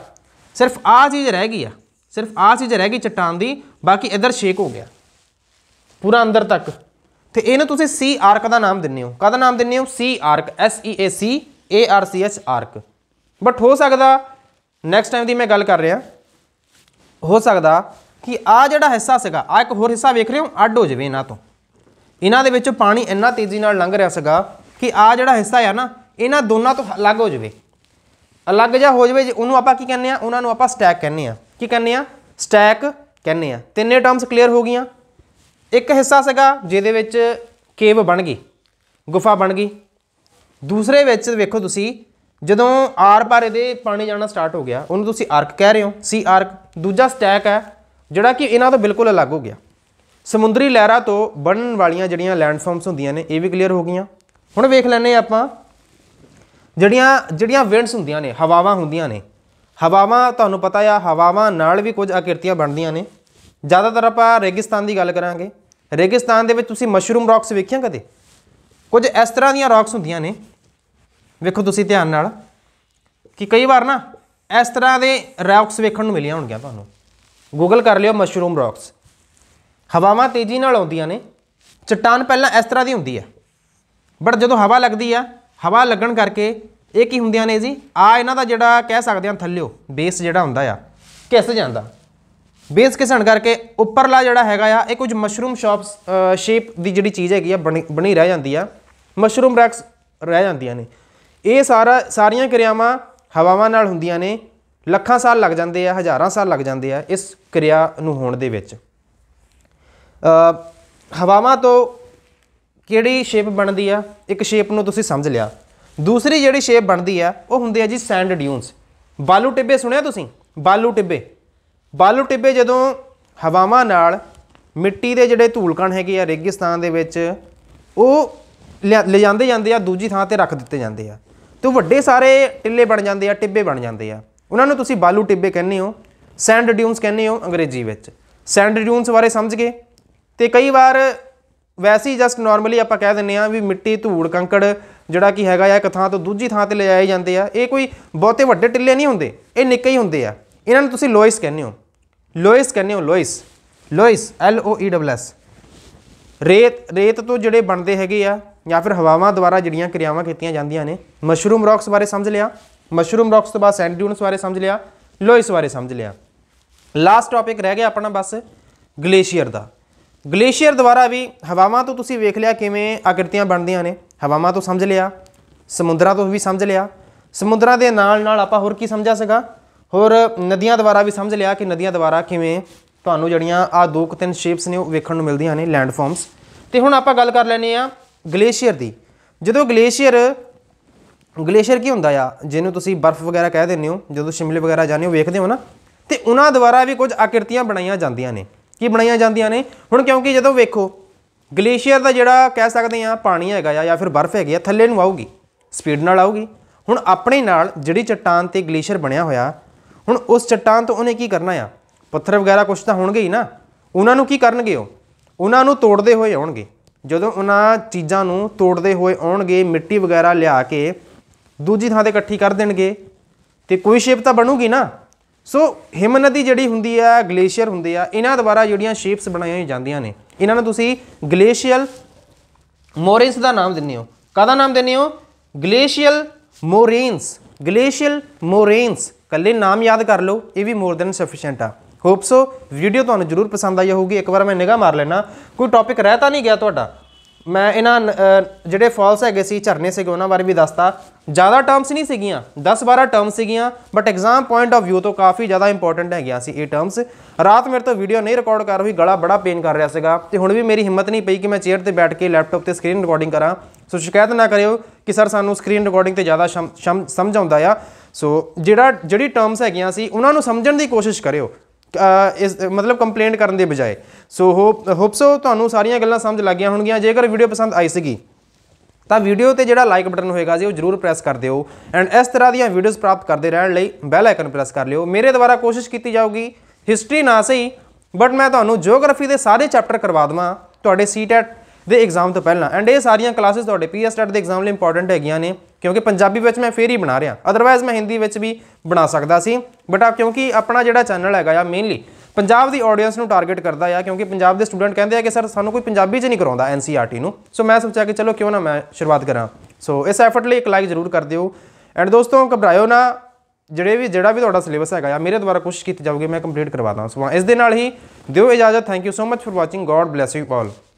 ਸਿਰਫ ਆ ਚੀਜ਼ ਰਹਿ ਗਈ ਆ ਸਿਰਫ ਆ ਚੀਜ਼ ਰਹਿ ਗਈ ਚਟਾਨ ਦੀ ਬਾਕੀ ਇਧਰ ਸ਼ੇਕ ਹੋ ਗਿਆ ਪੂਰਾ ਅੰਦਰ ਤੱਕ ਤੇ ਇਹਨੂੰ ਤੁਸੀਂ ਸੀ ਆਰਕ ਦਾ ਨਾਮ ਦਿੰਨੇ ਹੋ ਕਾਹਦਾ ਨਾਮ ਦਿੰਨੇ ਹੋ sea arch S E A C A R C H arch but ਹੋ ਸਕਦਾ ਨੈਕਸਟ ਟਾਈਮ ਦੀ ਮੈਂ ਗੱਲ ਕਰ ਰਿਹਾ ਹੋ ਸਕਦਾ ਕਿ ਆ ਜਿਹੜਾ ਹਿੱਸਾ ਸੀਗਾ ਆ ਇੱਕ ਹੋਰ ਹਿੱਸਾ ਵੇਖ ਰਹੇ ਹੋ ਅੱਡ ਹੋ ਜਾਵੇ ਇਹਨਾਂ ਤੋਂ ਇਹਨਾਂ ਦੇ ਵਿੱਚੋਂ ਪਾਣੀ ਇੰਨਾ ਤੇਜ਼ੀ ਨਾਲ ਲੰਘ ਰਿਹਾ ਸੀਗਾ ਕਿ ਆ ਜਿਹੜਾ ਹਿੱਸਾ ਆ ਨਾ ਇਹਨਾਂ ਦੋਨਾਂ ਤੋਂ ਅਲੱਗ ਹੋ ਜਾਵੇ ਅਲੱਗ ਜਾ ਹੋ ਜਵੇ ਉਹਨੂੰ ਆਪਾਂ ਕੀ ਕਹਿੰਦੇ ਆ ਉਹਨਾਂ ਨੂੰ ਆਪਾਂ ਸਟੈਕ ਕਹਿੰਦੇ ਆ ਕੀ ਕਹਿੰਦੇ ਆ ਸਟੈਕ ਕਹਿੰਦੇ ਆ ਤਿੰਨੇ ਟਰਮਸ ਕਲੀਅਰ ਹੋ ਗਈਆਂ ਇੱਕ ਹਿੱਸਾ ਸੀਗਾ ਜਿਹਦੇ ਵਿੱਚ ਕੇਵ ਬਣ ਗਈ ਗੁਫਾ ਬਣ ਗਈ ਦੂਸਰੇ ਵਿੱਚ ਵੇਖੋ ਤੁਸੀਂ ਜਦੋਂ ਆਰ ਪਰ ਇਹਦੇ ਪਾਣੀ ਜਾਣਾ ਸਟਾਰਟ ਹੋ ਗਿਆ ਉਹਨੂੰ ਤੁਸੀਂ ਆਰਕ ਕਹਿ ਰਹੇ ਹੋ ਸੀ ਆਰਕ ਦੂਜਾ ਸਟੈਕ ਹੈ ਜਿਹੜਾ ਕਿ ਇਹਨਾਂ ਤੋਂ ਬਿਲਕੁਲ ਅਲੱਗ ਹੋ ਗਿਆ ਸਮੁੰਦਰੀ ਲਹਿਰਾਂ ਤੋਂ ਬਣਨ ਵਾਲੀਆਂ ਜਿਹੜੀਆਂ ਲੈਂਡਫਾਰਮਸ ਹੁੰਦੀਆਂ ਨੇ ਇਹ ਵੀ ਕਲੀਅਰ ਹੋ ਗਈਆਂ ਹੁਣ ਵੇਖ ਲੈਣੇ ਆਪਾਂ ਜਿਹੜੀਆਂ ਜਿਹੜੀਆਂ ਵਿੰਡਸ ਹੁੰਦੀਆਂ ਨੇ ਹਵਾਵਾਂ ਹੁੰਦੀਆਂ ਨੇ ਹਵਾਵਾਂ ਤੁਹਾਨੂੰ ਪਤਾ ਆ ਹਵਾਵਾਂ ਨਾਲ ਵੀ ਕੁਝ ਆਕ੍ਰਿਤੀਆਂ ਬਣਦੀਆਂ ਨੇ ਜ਼ਿਆਦਾਤਰ ਆਪਾਂ ਰੇਗਿਸਤਾਨ ਦੀ ਗੱਲ ਕਰਾਂਗੇ ਰੇਗਿਸਤਾਨ ਦੇ ਵਿੱਚ ਤੁਸੀਂ ਮਸ਼ਰੂਮ ਰੌਕਸ ਵੇਖਿਆ ਕਦੇ ਕੁਝ ਇਸ ਤਰ੍ਹਾਂ ਦੀਆਂ ਰੌਕਸ ਹੁੰਦੀਆਂ ਨੇ ਵੇਖੋ ਤੁਸੀਂ ਧਿਆਨ ਨਾਲ ਕਿ ਕਈ ਵਾਰ ਨਾ ਇਸ ਤਰ੍ਹਾਂ ਦੇ ਰੌਕਸ ਵੇਖਣ ਨੂੰ ਮਿਲਿਆ ਹੋਣਗੇ ਤੁਹਾਨੂੰ ਗੂਗਲ ਕਰ ਲਿਓ ਮਸ਼ਰੂਮ ਰੌਕਸ ਹਵਾਵਾਂ ਤੇਜ਼ੀ ਨਾਲ ਆਉਂਦੀਆਂ ਨੇ ਚਟਾਨ ਪਹਿਲਾਂ ਇਸ ਤਰ੍ਹਾਂ ਦੀ ਹੁੰਦੀ ਹੈ ਬਟ ਜਦੋਂ ਹਵਾ ਲੱਗਦੀ ਆ ਹਵਾ ਲੱਗਣ ਕਰਕੇ ਇਹ ਕੀ ਹੁੰਦੀਆਂ ਨੇ ਜੀ ਆ ਇਹਨਾਂ ਦਾ ਜਿਹੜਾ ਕਹਿ ਸਕਦੇ ਹਾਂ ਥੱਲਿਓ ਬੇਸ ਜਿਹੜਾ ਹੁੰਦਾ ਆ ਕਿਸ ਜਾਂਦਾ ਬੇਸ ਕਿਸਣ ਕਰਕੇ ਉੱਪਰਲਾ ਜਿਹੜਾ ਹੈਗਾ ਆ ਇਹ ਕੁਝ ਮਸ਼ਰੂਮ ਸ਼ਾਪਸ ਸ਼ੇਪ ਦੀ ਜਿਹੜੀ ਚੀਜ਼ ਹੈਗੀ ਆ ਬਣੀ ਰਹਿ ਜਾਂਦੀ ਆ ਮਸ਼ਰੂਮ ਰੈਕਸ ਰਹਿ ਜਾਂਦੀਆਂ ਨੇ ਇਹ ਸਾਰਾ ਸਾਰੀਆਂ ਕਿਰਿਆਵਾਂ ਹਵਾਵਾਂ ਨਾਲ ਹੁੰਦੀਆਂ ਨੇ ਲੱਖਾਂ ਸਾਲ ਲੱਗ ਜਾਂਦੇ ਆ ਹਜ਼ਾਰਾਂ ਸਾਲ ਲੱਗ ਜਾਂਦੇ ਆ ਇਸ ਕਿਰਿਆ ਨੂੰ ਹੋਣ ਦੇ ਵਿੱਚ ਹਵਾਵਾਂ ਤੋਂ ਕਿਹੜੀ ਸ਼ੇਪ ਬਣਦੀ ਆ ਇੱਕ ਸ਼ੇਪ ਨੂੰ ਤੁਸੀਂ ਸਮਝ ਲਿਆ ਦੂਸਰੀ ਜਿਹੜੀ ਸ਼ੇਪ ਬਣਦੀ ਆ ਉਹ ਹੁੰਦੀ ਆ ਜੀ ਸੈਂਡ ਡਿਊਨਸ ਬਾਲੂ ਟਿੱਬੇ ਸੁਣਿਆ ਤੁਸੀਂ ਬਾਲੂ ਟਿੱਬੇ ਬਾਲੂ ਟਿੱਬੇ ਜਦੋਂ ਹਵਾਵਾਂ ਨਾਲ ਮਿੱਟੀ ਦੇ ਜਿਹੜੇ ਧੂਲਕਣ ਹੈਗੇ ਆ ਰੇਗਿਸਤਾਨ ਦੇ ਵਿੱਚ ਉਹ ਲੈ ਜਾਂਦੇ ਜਾਂਦੇ ਆ ਦੂਜੀ ਥਾਂ ਤੇ ਰੱਖ ਦਿੱਤੇ ਜਾਂਦੇ ਆ ਤੇ ਵੱਡੇ ਸਾਰੇ ਟਿੱਲੇ ਬਣ ਜਾਂਦੇ ਆ ਟਿੱਬੇ ਬਣ ਜਾਂਦੇ ਆ ਉਹਨਾਂ ਨੂੰ ਤੁਸੀਂ ਬਾਲੂ ਟਿੱਬੇ ਕਹਿੰਦੇ ਹੋ ਸੈਂਡ ਡਿਊਨਸ ਕਹਿੰਦੇ ਹੋ ਅੰਗਰੇਜ਼ੀ ਵਿੱਚ ਸੈਂਡ ਡਿਊਨਸ ਬਾਰੇ ਸਮਝ ਗਏ ਤੇ ਕਈ ਵਾਰ ਵੈਸੇ ਹੀ ਜਸਟ ਨਾਰਮਲੀ ਆਪਾਂ ਕਹਿ ਦਿੰਨੇ ਆ ਵੀ ਮਿੱਟੀ ਧੂੜ ਕੰਕੜ ਜਿਹੜਾ ਕੀ ਹੈਗਾ ਆ ਇੱਕ ਥਾਂ ਤੋਂ ਦੂਜੀ ਥਾਂ ਤੇ ਲਿਆਏ ਜਾਂਦੇ ਆ ਇਹ ਕੋਈ ਬਹੁਤੇ ਵੱਡੇ ਟਿੱਲੇ ਨਹੀਂ ਹੁੰਦੇ ਇਹ ਨਿੱਕੇ ਹੀ ਹੁੰਦੇ ਆ ਇਹਨਾਂ ਨੂੰ ਤੁਸੀਂ ਲੋਇਸ ਕਹਿੰਦੇ ਹੋ ਲੋਇਸ ਕਹਿੰਦੇ ਹੋ ਲੋਇਸ ਲੋਇਸ L O E S S ਰੇਤ ਰੇਤ ਤੋਂ ਜਿਹੜੇ ਬਣਦੇ ਹੈਗੇ ਆ ਜਾਂ ਫਿਰ ਹਵਾਵਾਂ ਦੁਆਰਾ ਜਿਹੜੀਆਂ ਕਿਰਿਆਵਾਂ ਕੀਤੀਆਂ ਜਾਂਦੀਆਂ ਨੇ ਮਸ਼ਰੂਮ ਰੌਕਸ ਬਾਰੇ ਸਮਝ ਲਿਆ ਮਸ਼ਰੂਮ ਰੌਕਸ ਤੋਂ ਬਾਅਦ ਸੈਂਡ ਡਿਊਨਸ ਬਾਰੇ ਸਮਝ ਲਿਆ ਲੋਇਸ ਬਾਰੇ ਸਮਝ ਲਿਆ ਲਾਸਟ ਟਾਪਿਕ ਰਹਿ ਗਿਆ ਆਪਣਾ ਬਸ ਗਲੇਸ਼ੀਅਰ ਦਾ ਗਲੇਸ਼ੀਅਰ ਦੁਆਰਾ ਵੀ ਹਵਾਵਾਂ ਤੋਂ ਤੁਸੀਂ ਵੇਖ ਲਿਆ ਕਿਵੇਂ ਆਕ੍ਰਿਤੀਆਂ ਬਣਦੀਆਂ ਨੇ ਹਵਾਵਾਂ ਤੋਂ ਸਮਝ ਲਿਆ ਸਮੁੰਦਰਾਂ ਤੋਂ ਵੀ ਸਮਝ ਲਿਆ ਸਮੁੰਦਰਾਂ ਦੇ ਨਾਲ ਨਾਲ ਆਪਾਂ ਹੋਰ ਕੀ ਸਮਝਾ ਸਕਾ ਹੋਰ ਨਦੀਆਂ ਦੁਆਰਾ ਵੀ ਸਮਝ ਲਿਆ ਕਿ ਨਦੀਆਂ ਦੁਆਰਾ ਕਿਵੇਂ ਤੁਹਾਨੂੰ ਜੜੀਆਂ ਆ ਦੋ ਕੁ ਤਿੰਨ ਸ਼ੇਪਸ ਨੇ ਉਹ ਵੇਖਣ ਨੂੰ ਮਿਲਦੀਆਂ ਨੇ ਲੈਂਡਫਾਰਮਸ ਤੇ ਹੁਣ ਆਪਾਂ ਗੱਲ ਕਰ ਲੈਨੇ ਆ ਗਲੇਸ਼ੀਅਰ ਦੀ ਜਦੋਂ ਗਲੇਸ਼ੀਅਰ ਗਲੇਸ਼ੀਅਰ ਕੀ ਹੁੰਦਾ ਆ ਜਿਹਨੂੰ ਤੁਸੀਂ ਬਰਫ਼ ਵਗੈਰਾ ਕਹਿ ਦਿੰਦੇ ਹੋ ਜਦੋਂ ਸ਼ਿਮਲੇ ਵਗੈਰਾ ਜਾਂਦੇ ਹੋ ਵੇਖਦੇ ਹੋ ਨਾ ਤੇ ਉਹਨਾਂ ਦੁਆਰਾ ਵੀ ਕੁਝ ਆਕ੍ਰਿਤੀਆਂ ਬਣਾਈਆਂ ਜਾਂਦੀਆਂ ਨੇ ਕੀ ਬਣਾਈਆਂ ਜਾਂਦੀਆਂ ਨੇ ਹੁਣ ਕਿਉਂਕਿ ਜਦੋਂ ਵੇਖੋ ਗਲੇਸ਼ੀਅਰ ਦਾ ਜਿਹੜਾ ਕਹਿ ਸਕਦੇ ਆ ਪਾਣੀ ਹੈਗਾ ਆ ਜਾਂ ਫਿਰ ਬਰਫ਼ ਹੈਗੀ ਆ ਥੱਲੇ ਨੂੰ ਆਊਗੀ ਸਪੀਡ ਨਾਲ ਆਊਗੀ ਹੁਣ ਆਪਣੇ ਨਾਲ ਜਿਹੜੀ ਚਟਾਨ ਤੇ ਗਲੇਸ਼ੀਅਰ ਬਣਿਆ ਹੋਇਆ ਹੁਣ ਉਸ ਚਟਾਨ ਤੋਂ ਉਹਨੇ ਕੀ ਕਰਨਾ ਆ ਪੱਥਰ ਵਗੈਰਾ ਕੁਝ ਤਾਂ ਹੋਣਗੇ ਹੀ ਨਾ ਉਹਨਾਂ ਨੂੰ ਕੀ ਕਰਨਗੇ ਉਹ ਉਹਨਾਂ ਨੂੰ ਤੋੜਦੇ ਹੋਏ ਆਉਣਗੇ ਜਦੋਂ ਉਹਨਾਂ ਚੀਜ਼ਾਂ ਨੂੰ ਤੋੜਦੇ ਹੋਏ ਆਉਣਗੇ ਮਿੱਟੀ ਵਗੈਰਾ ਲਿਆ ਕੇ ਦੂਜੀ ਥਾਂ ਤੇ ਇਕੱਠੀ ਕਰ ਦੇਣਗੇ ਤੇ ਕੋਈ ਸ਼ੇਪ ਤਾਂ ਬਣੂਗੀ ਨਾ ਸੋ ਹਿਮਨਦੀ ਜਿਹੜੀ ਹੁੰਦੀ ਆ ਗਲੇਸ਼ੀਅਰ ਹੁੰਦੇ ਆ ਇਹਨਾਂ ਦੁਆਰਾ ਜਿਹੜੀਆਂ ਸ਼ੇਪਸ ਬਣਾਈਆਂ ਜਾਂਦੀਆਂ ਨੇ ਇਹਨਾਂ ਨੂੰ ਤੁਸੀਂ ਗਲੇਸ਼ੀਅਲ ਮੋਰੇਨਸ ਦਾ ਨਾਮ ਦਿੰਨੇ ਹੋ ਕਾਦਾ ਨਾਮ ਦਿੰਨੇ ਹੋ ਗਲੇਸ਼ੀਅਲ ਮੋਰੇਨਸ ਗਲੇਸ਼ੀਅਲ ਮੋਰੇਨਸ ਕੱਲੇ ਨਾਮ ਯਾਦ ਕਰ ਲਓ ਇਹ ਵੀ ਮੋਰ ਦੈਨ ਸਫੀਸ਼ੀਐਂਟ ਆ ਹੋਪ ਸੋ ਵੀਡੀਓ ਤੁਹਾਨੂੰ ਜ਼ਰੂਰ ਪਸੰਦ ਆਈ ਹੋਊਗੀ ਇੱਕ ਵਾਰ ਮੈਂ ਨਿਗਾਹ ਮਾਰ ਲੈਣਾ ਕੋਈ ਟੌਪਿਕ ਰਹਿ ਨਹੀਂ ਗਿਆ ਤੁਹਾਡਾ ਮੈਂ ਇਹਨਾਂ ਜਿਹੜੇ ਫਾਲਸ ਹੈਗੇ ਸੀ ਝਰਨੇ ਸੀਗੇ ਉਹਨਾਂ ਬਾਰੇ ਵੀ ਦੱਸਤਾ ਜ਼ਿਆਦਾ ਟਰਮਸ ਨਹੀਂ ਸੀਗੀਆਂ 10-12 ਟਰਮਸ ਸੀਗੀਆਂ but exam point of View ਤੋਂ ਕਾਫੀ ਜ਼ਿਆਦਾ ਇੰਪੋਰਟੈਂਟ ਹੈਗੀਆਂ ਸੀ ਇਹ ਟਰਮਸ ਰਾਤ ਮੇਰੇ ਤੋਂ ਵੀਡੀਓ ਨਹੀਂ ਰਿਕਾਰਡ ਕਰ ਰਹੀ ਗਲਾ ਬੜਾ ਪੇਨ ਕਰ ਰਿਹਾ ਸੀਗਾ ਤੇ ਹੁਣ ਵੀ ਮੇਰੀ ਹਿੰਮਤ ਨਹੀਂ ਪਈ ਕਿ ਮੈਂ ਚੇਅਰ ਤੇ ਬੈਠ ਕੇ ਲੈਪਟਾਪ ਤੇ ਸਕਰੀਨ ਰਿਕਾਰਡਿੰਗ ਕਰਾਂ ਸੋ ਸ਼ਿਕਾਇਤ ਨਾ ਕਰਿਓ ਕਿ ਸਰ ਸਾਨੂੰ ਸਕਰੀਨ ਰਿਕਾਰਡਿੰਗ ਤੇ ਜ਼ਿਆਦਾ ਸਮਝ ਆਉਂਦਾ ਆ ਸੋ ਜਿਹੜਾ ਜਿਹੜੀ ਟਰਮਸ ਹੈਗੀਆਂ ਸੀ ਉਹਨਾਂ ਨੂੰ ਸਮਝਣ ਦੀ ਕੋਸ਼ਿਸ਼ ਕਰਿਓ ਇਸ ਮਤਲਬ ਕੰਪਲੇਂਟ ਕਰਨ ਦੇ ਬਜਾਏ ਸੋ ਹੋਪ ਹੋਪ ਸੋ ਤੁਹਾਨੂੰ ਸਾਰੀਆਂ ਗੱਲਾਂ ਸਮਝ ਲੱਗੀਆਂ ਹੋਣਗੀਆਂ ਜੇਕਰ ਵੀਡੀਓ ਪਸੰਦ ਆਈ ਸੀਗੀ ਤਾਂ ਵੀਡੀਓ ਤੇ ਜਿਹੜਾ ਲਾਈਕ ਬਟਨ ਹੋਏਗਾ ਜੀ ਉਹ ਜਰੂਰ ਪ੍ਰੈਸ ਕਰ ਦਿਓ ਐਂਡ ਇਸ ਤਰ੍ਹਾਂ ਦੀਆਂ ਵੀਡੀਓਜ਼ ਪ੍ਰਾਪਤ ਕਰਦੇ ਰਹਿਣ ਲਈ ਬੈਲ ਆਈਕਨ ਪ੍ਰੈਸ ਕਰ ਲਿਓ ਮੇਰੇ ਦੁਆਰਾ ਕੋਸ਼ਿਸ਼ ਕੀਤੀ ਜਾਊਗੀ ਹਿਸਟਰੀ ਨਾ ਸਹੀ ਬਟ ਮੈਂ ਤੁਹਾਨੂੰ ਜੀਓਗ੍ਰਾਫੀ ਦੇ ਸਾਰੇ ਚੈਪਟਰ ਕਰਵਾ ਦਵਾਂ ਤੁਹਾਡੇ ਸੀਟੈਟ ਦੇ ਐਗਜ਼ਾਮ ਤੋਂ ਪਹਿਲਾਂ ਐਂਡ ਇਹ ਸਾਰੀਆਂ ਕਲਾਸਿਸ ਤੁਹਾਡੇ ਪੀਐਸਟੈਟ ਦੇ ਐਗਜ਼ਾਮ ਲਈ ਇੰਪੋਰਟੈਂਟ ਹੈਗੀਆਂ ਨੇ ਕਿਉਂਕਿ ਪੰਜਾਬੀ ਵਿੱਚ ਮੈਂ ਫੇਰ ਹੀ ਬਣਾ ਰਿਹਾ ਅਦਰਵਾਇਜ਼ ਮੈਂ ਹਿੰਦੀ ਵਿੱਚ ਵੀ ਬਣਾ ਸਕਦਾ ਸੀ ਬਟ ਆ ਕਿਉਂਕਿ ਆਪਣਾ ਜਿਹੜਾ ਚੈਨਲ ਹੈਗਾ ਆ ਮੇਨਲੀ ਪੰਜਾਬ ਦੀ ਆਡੀਅנס ਨੂੰ ਟਾਰਗੇਟ ਕਰਦਾ ਆ ਕਿਉਂਕਿ ਪੰਜਾਬ ਦੇ ਸਟੂਡੈਂਟ ਕਹਿੰਦੇ ਆ ਕਿ ਸਰ ਸਾਨੂੰ ਕੋਈ ਪੰਜਾਬੀ 'ਚ ਨਹੀਂ ਕਰਾਉਂਦਾ ਐਨਸੀਆਰਟੀ e ਨੂੰ ਸੋ ਮੈਂ ਸੋਚਿਆ ਕਿ ਚਲੋ ਕਿਉਂ ਨਾ ਮੈਂ ਸ਼ੁਰੂਆਤ ਕਰਾਂ ਸੋ ਇਸ ਐਫਰਟ ਲਈ ਇੱਕ ਲਾਈਕ ਜ਼ਰੂਰ ਕਰ ਦਿਓ ਐਂਡ ਦੋਸਤੋ ਘਬਰਾਇਓ ਨਾ ਜਿਹੜੇ ਵੀ ਜਿਹੜਾ ਵੀ ਤੁਹਾਡਾ ਸਿਲੇਬਸ ਹੈਗਾ ਆ ਮੇਰੇ ਦੁਆਰਾ ਕੋਸ਼ਿਸ਼ ਕੀਤੀ ਜਾਊਗੀ ਮੈਂ ਕੰਪਲੀਟ ਕਰਵਾ ਦਾਂ ਸੋ ਇਸ ਦੇ ਨਾਲ ਹੀ ਦਿਓ ਇਜਾਜ਼ਤ thank you so much for watching God bless you all